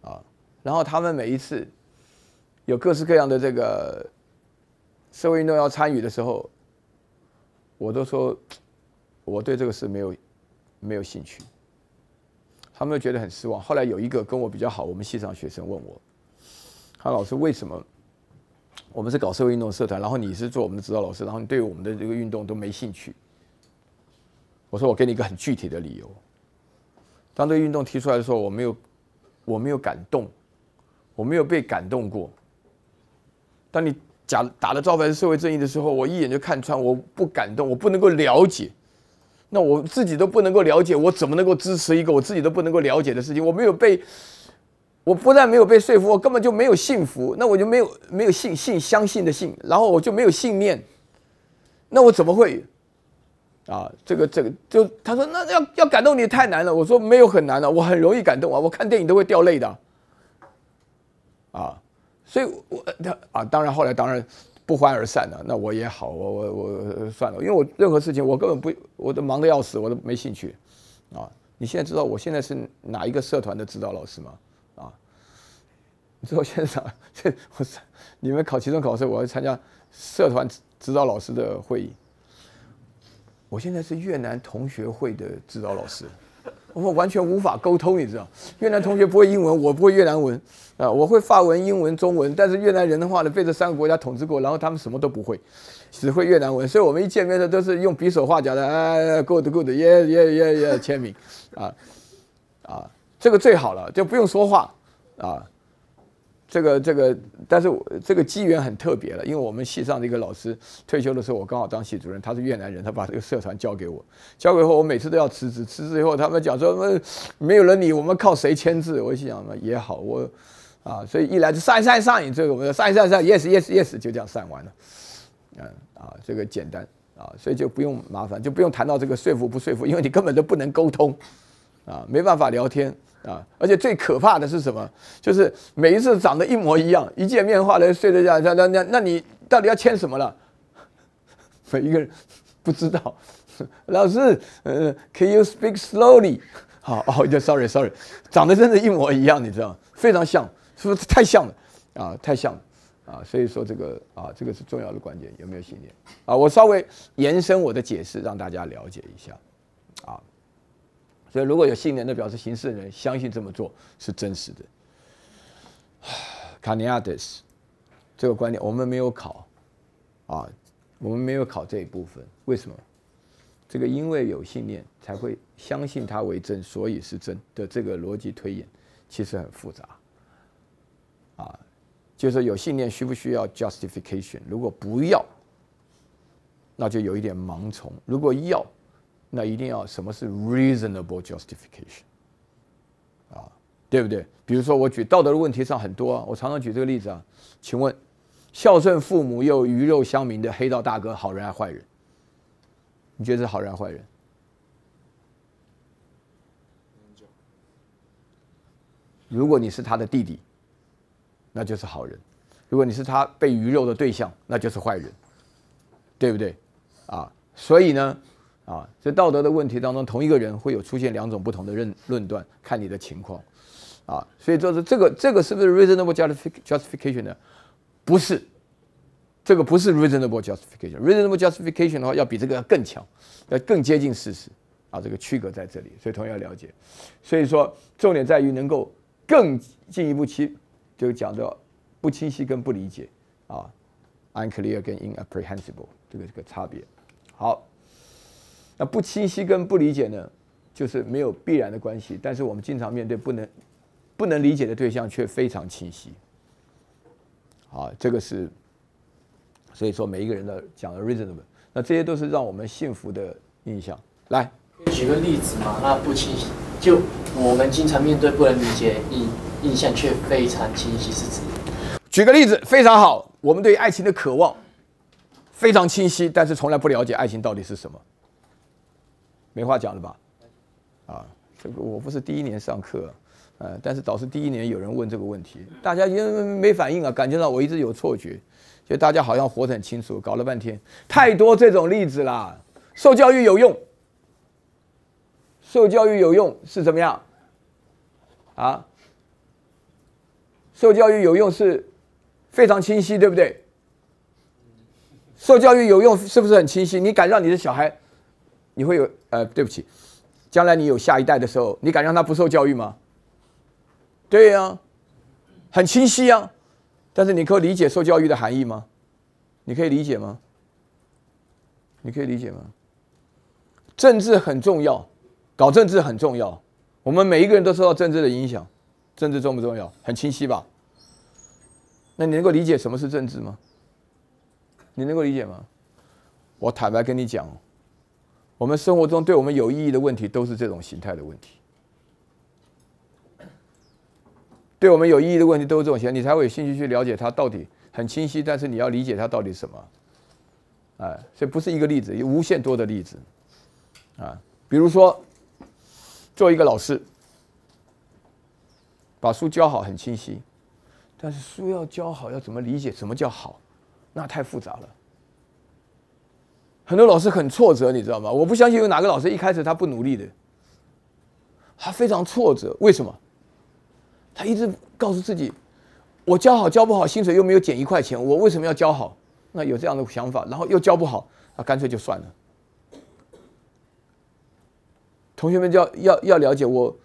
啊，然后他们每一次有各式各样的这个社会运动要参与的时候，我都说我对这个事没有没有兴趣，他们觉得很失望。后来有一个跟我比较好，我们系上学生问我，他老师为什么？我们是搞社会运动社团，然后你是做我们的指导老师，然后你对我们的这个运动都没兴趣。我说我给你一个很具体的理由：当这个运动提出来的时候，我没有，我没有感动，我没有被感动过。当你假打了招牌是社会正义的时候，我一眼就看穿，我不感动，我不能够了解。那我自己都不能够了解，我怎么能够支持一个我自己都不能够了解的事情？我没有被。我不但没有被说服，我根本就没有幸福，那我就没有没有信信相信的信，然后我就没有信念，那我怎么会啊？这个这个就他说那要要感动你太难了，我说没有很难的，我很容易感动啊，我看电影都会掉泪的啊，所以，我他啊，当然后来当然不欢而散了，那我也好，我我我算了，因为我任何事情我根本不我都忙的要死，我都没兴趣啊。你现在知道我现在是哪一个社团的指导老师吗？你知道现在啥？这我参你们考期中考试，我要参加社团指导老师的会议。我现在是越南同学会的指导老师，我们完全无法沟通，你知道？越南同学不会英文，我不会越南文啊！我会法文、英文、中文，但是越南人的话呢，被这三个国家统治过，然后他们什么都不会，只会越南文。所以我们一见面的都是用比手画脚的啊，good good，耶耶耶耶，签名啊啊，这个最好了，就不用说话啊。这个这个，但是我这个机缘很特别了，因为我们系上的一个老师退休的时候，我刚好当系主任，他是越南人，他把这个社团交给我，交给我后，我每次都要辞职，辞职以后，他们讲说，没有了你，我们，靠谁签字？我心想，嘛也好，我啊，所以一来就散散散，这个我们散散散散 y e s yes yes，就这样散完了，嗯啊，这个简单啊，所以就不用麻烦，就不用谈到这个说服不说服，因为你根本都不能沟通，啊，没办法聊天。啊，而且最可怕的是什么？就是每一次长得一模一样，一见面话来睡得下，那那像，那你到底要签什么了？每一个人不知道。老师，呃，Can you speak slowly？好，哦，Sorry，Sorry，长得真的，一模一样，你知道，吗？非常像，是不是太像了？啊，太像了，啊，所以说这个啊，这个是重要的关键，有没有信念？啊，我稍微延伸我的解释，让大家了解一下。所以如果有信念，那表示行事的人相信这么做是真实的。卡尼亚德斯这个观点，我们没有考啊，我们没有考这一部分。为什么？这个因为有信念才会相信它为真，所以是真的。这个逻辑推演其实很复杂啊，就是有信念需不需要 justification？如果不要，那就有一点盲从；如果要，那一定要什么是 reasonable justification 啊，对不对？比如说，我举道德的问题上很多啊，我常常举这个例子啊。请问，孝顺父母又鱼肉乡民的黑道大哥，好人还是坏人？你觉得是好人还是坏人？如果你是他的弟弟，那就是好人；如果你是他被鱼肉的对象，那就是坏人，对不对？啊，所以呢？啊，所以道德的问题当中，同一个人会有出现两种不同的论论断，看你的情况，啊，所以就是这个这个是不是 reasonable justification 呢？不是，这个不是 reasonable justification。reasonable justification 的话要比这个要更强，要更接近事实，啊，这个区隔在这里，所以同样要了解。所以说重点在于能够更进一步去，就讲到不清晰跟不理解，啊，unclear 跟 inapprehensible 这个这个差别。好。那不清晰跟不理解呢，就是没有必然的关系。但是我们经常面对不能、不能理解的对象，却非常清晰。好，这个是，所以说每一个人的讲的 reasonable，那这些都是让我们幸福的印象。来，举个例子嘛，那不清晰，就我们经常面对不能理解印印象却非常清晰是指？举个例子，非常好。我们对爱情的渴望非常清晰，但是从来不了解爱情到底是什么。没话讲了吧？啊，这个我不是第一年上课，呃，但是倒是第一年有人问这个问题，大家为没反应啊，感觉到我一直有错觉，就大家好像活得很清楚，搞了半天太多这种例子啦。受教育有用，受教育有用是怎么样？啊，受教育有用是非常清晰，对不对？受教育有用是不是很清晰？你敢让你的小孩，你会有？呃，对不起，将来你有下一代的时候，你敢让他不受教育吗？对呀，很清晰呀，但是你可以理解受教育的含义吗？你可以理解吗？你可以理解吗？政治很重要，搞政治很重要，我们每一个人都受到政治的影响，政治重不重要？很清晰吧？那你能够理解什么是政治吗？你能够理解吗？我坦白跟你讲。我们生活中对我们有意义的问题都是这种形态的问题，对我们有意义的问题都是这种形，态，你才会有兴趣去了解它到底很清晰，但是你要理解它到底什么，哎，这不是一个例子，有无限多的例子，啊，比如说做一个老师，把书教好很清晰，但是书要教好要怎么理解什么叫好，那太复杂了。很多老师很挫折，你知道吗？我不相信有哪个老师一开始他不努力的，他非常挫折。为什么？他一直告诉自己，我教好教不好，薪水又没有减一块钱，我为什么要教好？那有这样的想法，然后又教不好，那干脆就算了。同学们要要要了解我，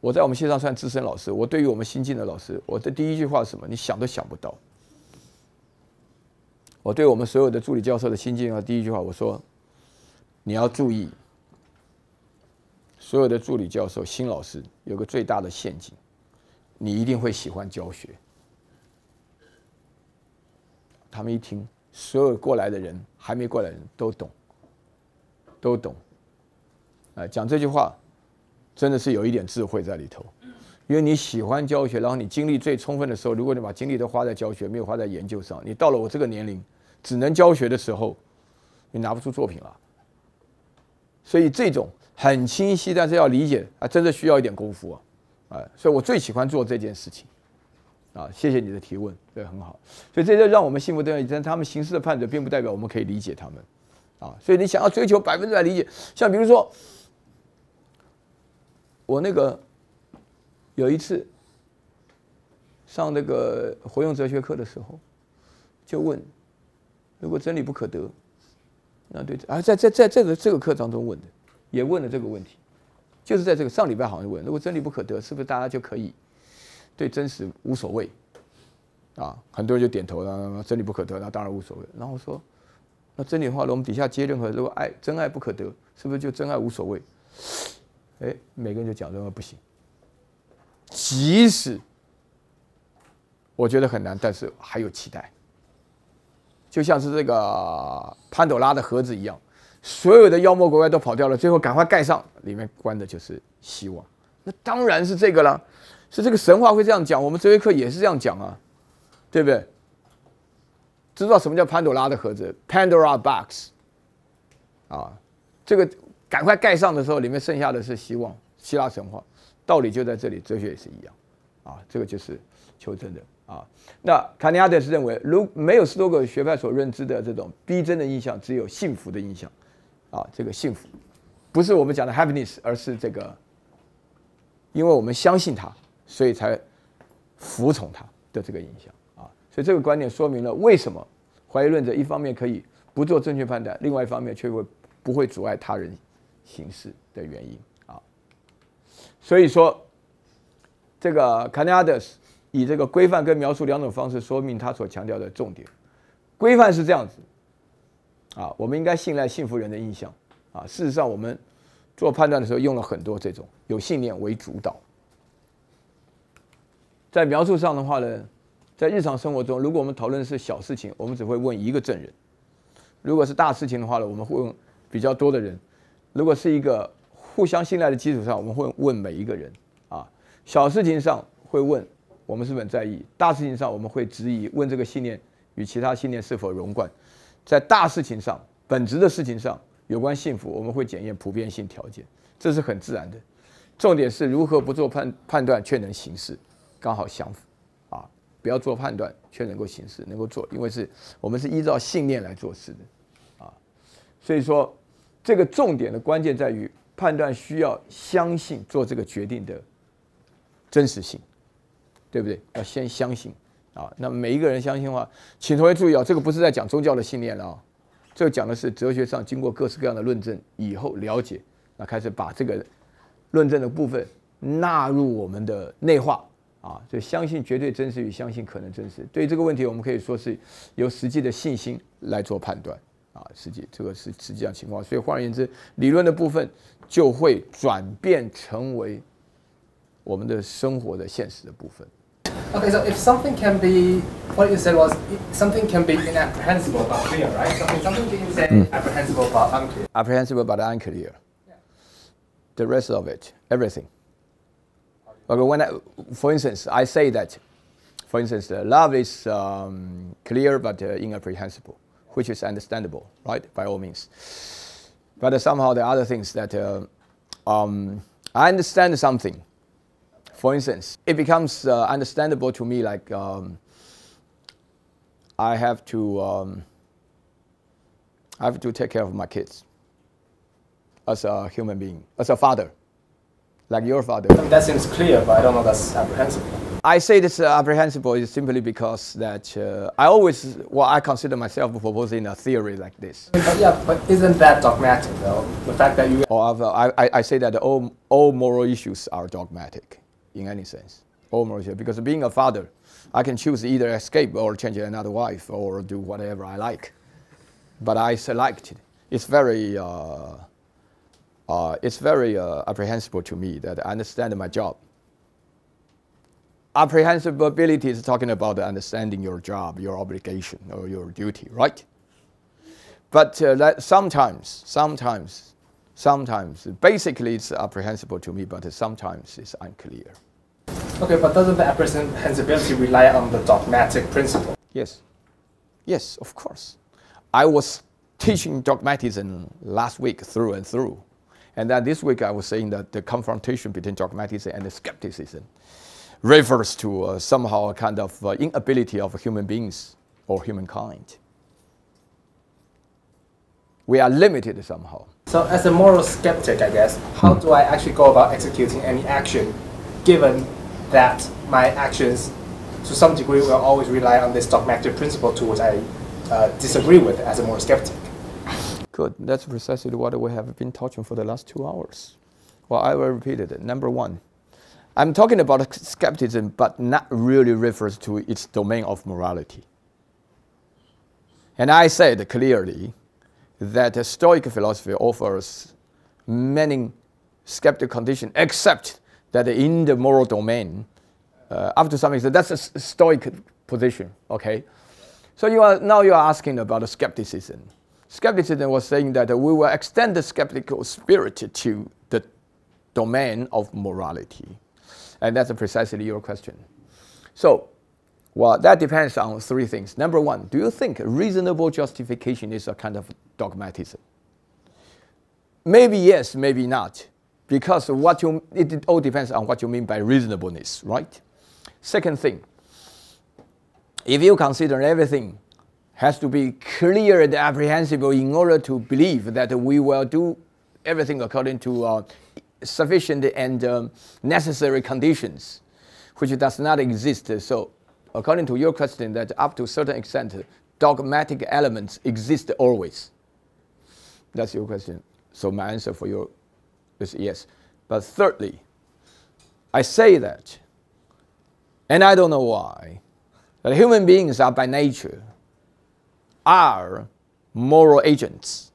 我在我们线上算资深老师，我对于我们新进的老师，我的第一句话是什么？你想都想不到。我对我们所有的助理教授的新进啊，第一句话我说，你要注意，所有的助理教授新老师有个最大的陷阱，你一定会喜欢教学。他们一听，所有过来的人还没过来人都懂，都懂，啊，讲这句话真的是有一点智慧在里头，因为你喜欢教学，然后你精力最充分的时候，如果你把精力都花在教学，没有花在研究上，你到了我这个年龄。只能教学的时候，你拿不出作品了，所以这种很清晰，但是要理解啊，真的需要一点功夫啊，啊，所以我最喜欢做这件事情，啊，谢谢你的提问，这很好，所以这就让我们幸福的，但他们刑事的判决并不代表我们可以理解他们，啊，所以你想要追求百分之百理解，像比如说，我那个有一次上那个活用哲学课的时候，就问。如果真理不可得，那对，啊在在在这个这个课当中问的，也问了这个问题，就是在这个上礼拜好像问，如果真理不可得，是不是大家就可以对真实无所谓？啊，很多人就点头了，真理不可得，那当然无所谓。然后说，那真理的话我们底下接任何如果爱真爱不可得，是不是就真爱无所谓？哎，每个人就讲认为不行，即使我觉得很难，但是还有期待。就像是这个潘多拉的盒子一样，所有的妖魔鬼怪都跑掉了，最后赶快盖上，里面关的就是希望。那当然是这个了，是这个神话会这样讲，我们哲学课也是这样讲啊，对不对？知道什么叫潘多拉的盒子 （Pandora Box） 啊？这个赶快盖上的时候，里面剩下的是希望。希腊神话道理就在这里，哲学也是一样，啊，这个就是求真的。啊，那卡尼亚德斯认为，如没有十多个学派所认知的这种逼真的印象，只有幸福的印象，啊，这个幸福，不是我们讲的 happiness，而是这个，因为我们相信他，所以才服从他的这个印象啊，所以这个观点说明了为什么怀疑论者一方面可以不做正确判断，另外一方面却会不会阻碍他人行事的原因啊，所以说，这个卡尼亚德斯。以这个规范跟描述两种方式说明他所强调的重点。规范是这样子，啊，我们应该信赖幸福人的印象，啊，事实上我们做判断的时候用了很多这种有信念为主导。在描述上的话呢，在日常生活中，如果我们讨论是小事情，我们只会问一个证人；如果是大事情的话呢，我们会问比较多的人；如果是一个互相信赖的基础上，我们会问每一个人。啊，小事情上会问。我们是很在意大事情上，我们会质疑问这个信念与其他信念是否融贯。在大事情上、本质的事情上、有关幸福，我们会检验普遍性条件，这是很自然的。重点是如何不做判判断却能行事，刚好相符啊！不要做判断却能够行事，能够做，因为是我们是依照信念来做事的啊。所以说，这个重点的关键在于判断需要相信做这个决定的真实性。对不对？要先相信啊！那每一个人相信的话，请同学注意啊，这个不是在讲宗教的信念了啊，这个讲的是哲学上经过各式各样的论证以后了解，那开始把这个论证的部分纳入我们的内化啊，所以相信绝对真实与相信可能真实。对于这个问题，我们可以说是由实际的信心来做判断啊，实际这个是实际上情况。所以换而言之，理论的部分就会转变成为我们的生活的现实的部分。Okay, so if something can be, what you said was something can be inapprehensible but clear, right? So if something can be mm. apprehensible but unclear. Apprehensible but unclear. Yeah. The rest of it, everything. Okay, when I, for instance, I say that, for instance, love is um, clear but uh, inapprehensible, which is understandable, right? By all means. But uh, somehow the other things that uh, um, I understand something, for instance, it becomes uh, understandable to me like um, I have to um, I have to take care of my kids as a human being, as a father, like your father. That seems clear, but I don't know that's apprehensible. I say this uh, apprehensible is simply because that uh, I always, well, I consider myself proposing a theory like this. But yeah, but isn't that dogmatic though? The fact that you... Or i I, I say that all, all moral issues are dogmatic in any sense. Almost, because being a father, I can choose either escape or change another wife or do whatever I like. But I selected. It's very, uh, uh, it's very uh, apprehensible to me that I understand my job. Apprehensibility is talking about understanding your job, your obligation, or your duty, right? But uh, sometimes, sometimes, sometimes, basically it's apprehensible to me, but sometimes it's unclear. Okay, but doesn't the apprehensibility rely on the dogmatic principle? Yes. Yes, of course. I was teaching dogmatism last week through and through. And then this week I was saying that the confrontation between dogmatism and skepticism refers to uh, somehow a kind of uh, inability of human beings or humankind. We are limited somehow. So as a moral skeptic, I guess, how hmm. do I actually go about executing any action given that my actions, to some degree, will always rely on this dogmatic principle to which I uh, disagree with as a moral skeptic. Good. That's precisely what we have been touching for the last two hours. Well, I will repeat it. Number one, I'm talking about skepticism, but not really refers to its domain of morality. And I said clearly that Stoic philosophy offers many skeptical conditions, except that in the moral domain, uh, up some extent, that's a stoic position, okay? So you are, now you are asking about the skepticism. Skepticism was saying that we will extend the skeptical spirit to the domain of morality. And that's precisely your question. So, well, that depends on three things. Number one, do you think reasonable justification is a kind of dogmatism? Maybe yes, maybe not because what you, it all depends on what you mean by reasonableness, right? Second thing, if you consider everything has to be clear and apprehensible in order to believe that we will do everything according to uh, sufficient and um, necessary conditions, which does not exist. So, according to your question, that up to a certain extent, dogmatic elements exist always. That's your question. So, my answer for your is yes. But thirdly, I say that, and I don't know why, that human beings are by nature are moral agents.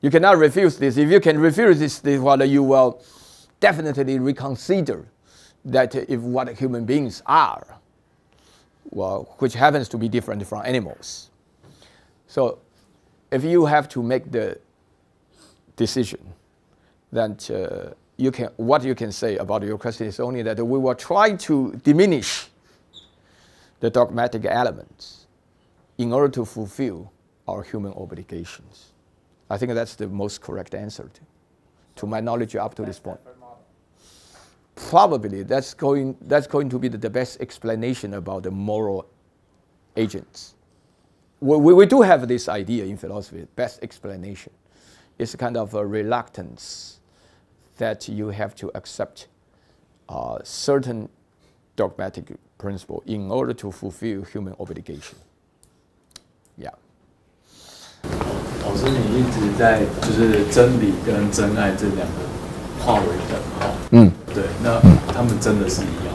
You cannot refuse this. If you can refuse this, this what you will definitely reconsider that if what human beings are, well, which happens to be different from animals. So if you have to make the decision that uh, you can, what you can say about your question is only that we will try to diminish the dogmatic elements in order to fulfill our human obligations. I think that's the most correct answer to, to my knowledge up to this point. Probably that's going, that's going to be the, the best explanation about the moral agents. We, we, we do have this idea in philosophy, best explanation. It's kind of a reluctance That you have to accept certain dogmatic principle in order to fulfill human obligation. Yeah. 老师，你一直在就是真理跟真爱这两个化为等。号。嗯，对，那他们真的是一样。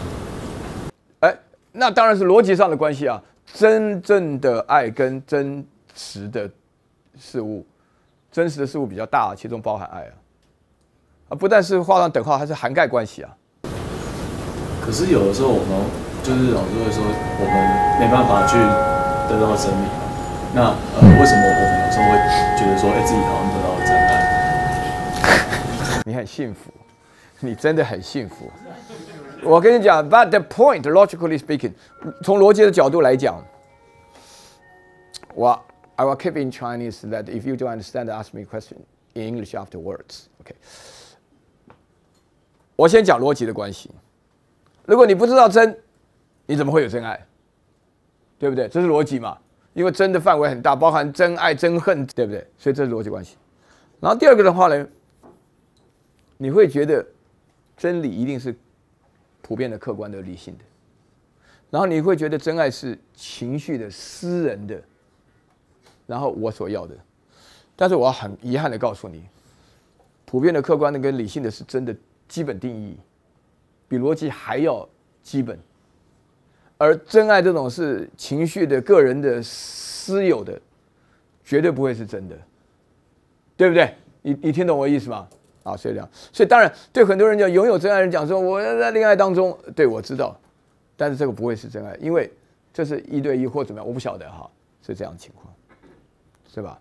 哎，那当然是逻辑上的关系啊。真正的爱跟真实的事物，真实的事物比较大，其中包含爱啊。啊，不但是画上等号，还是涵盖关系啊。可是有的时候我们就是老师会说，我们没办法去得到真理。那呃，为什么我们有时候会觉得说，哎，自己好像得到了真爱？你很幸福，你真的很幸福。我跟你讲，But the point, logically speaking，从逻辑的角度来讲我 I will keep in Chinese that if you don't understand, ask me question in English afterwards. Okay. 我先讲逻辑的关系，如果你不知道真，你怎么会有真爱？对不对？这是逻辑嘛？因为真的范围很大，包含真爱、真恨，对不对？所以这是逻辑关系。然后第二个的话呢，你会觉得真理一定是普遍的、客观的、理性的，然后你会觉得真爱是情绪的、私人的，然后我所要的。但是我很遗憾的告诉你，普遍的、客观的、跟理性的是真的。基本定义比逻辑还要基本，而真爱这种是情绪的、个人的、私有的，绝对不会是真的，对不对？你你听懂我意思吗？啊，所以这样，所以当然对很多人讲，拥有真爱人讲说，我在恋爱当中，对我知道，但是这个不会是真爱，因为这是一对一或怎么样，我不晓得哈，是这样的情况，是吧？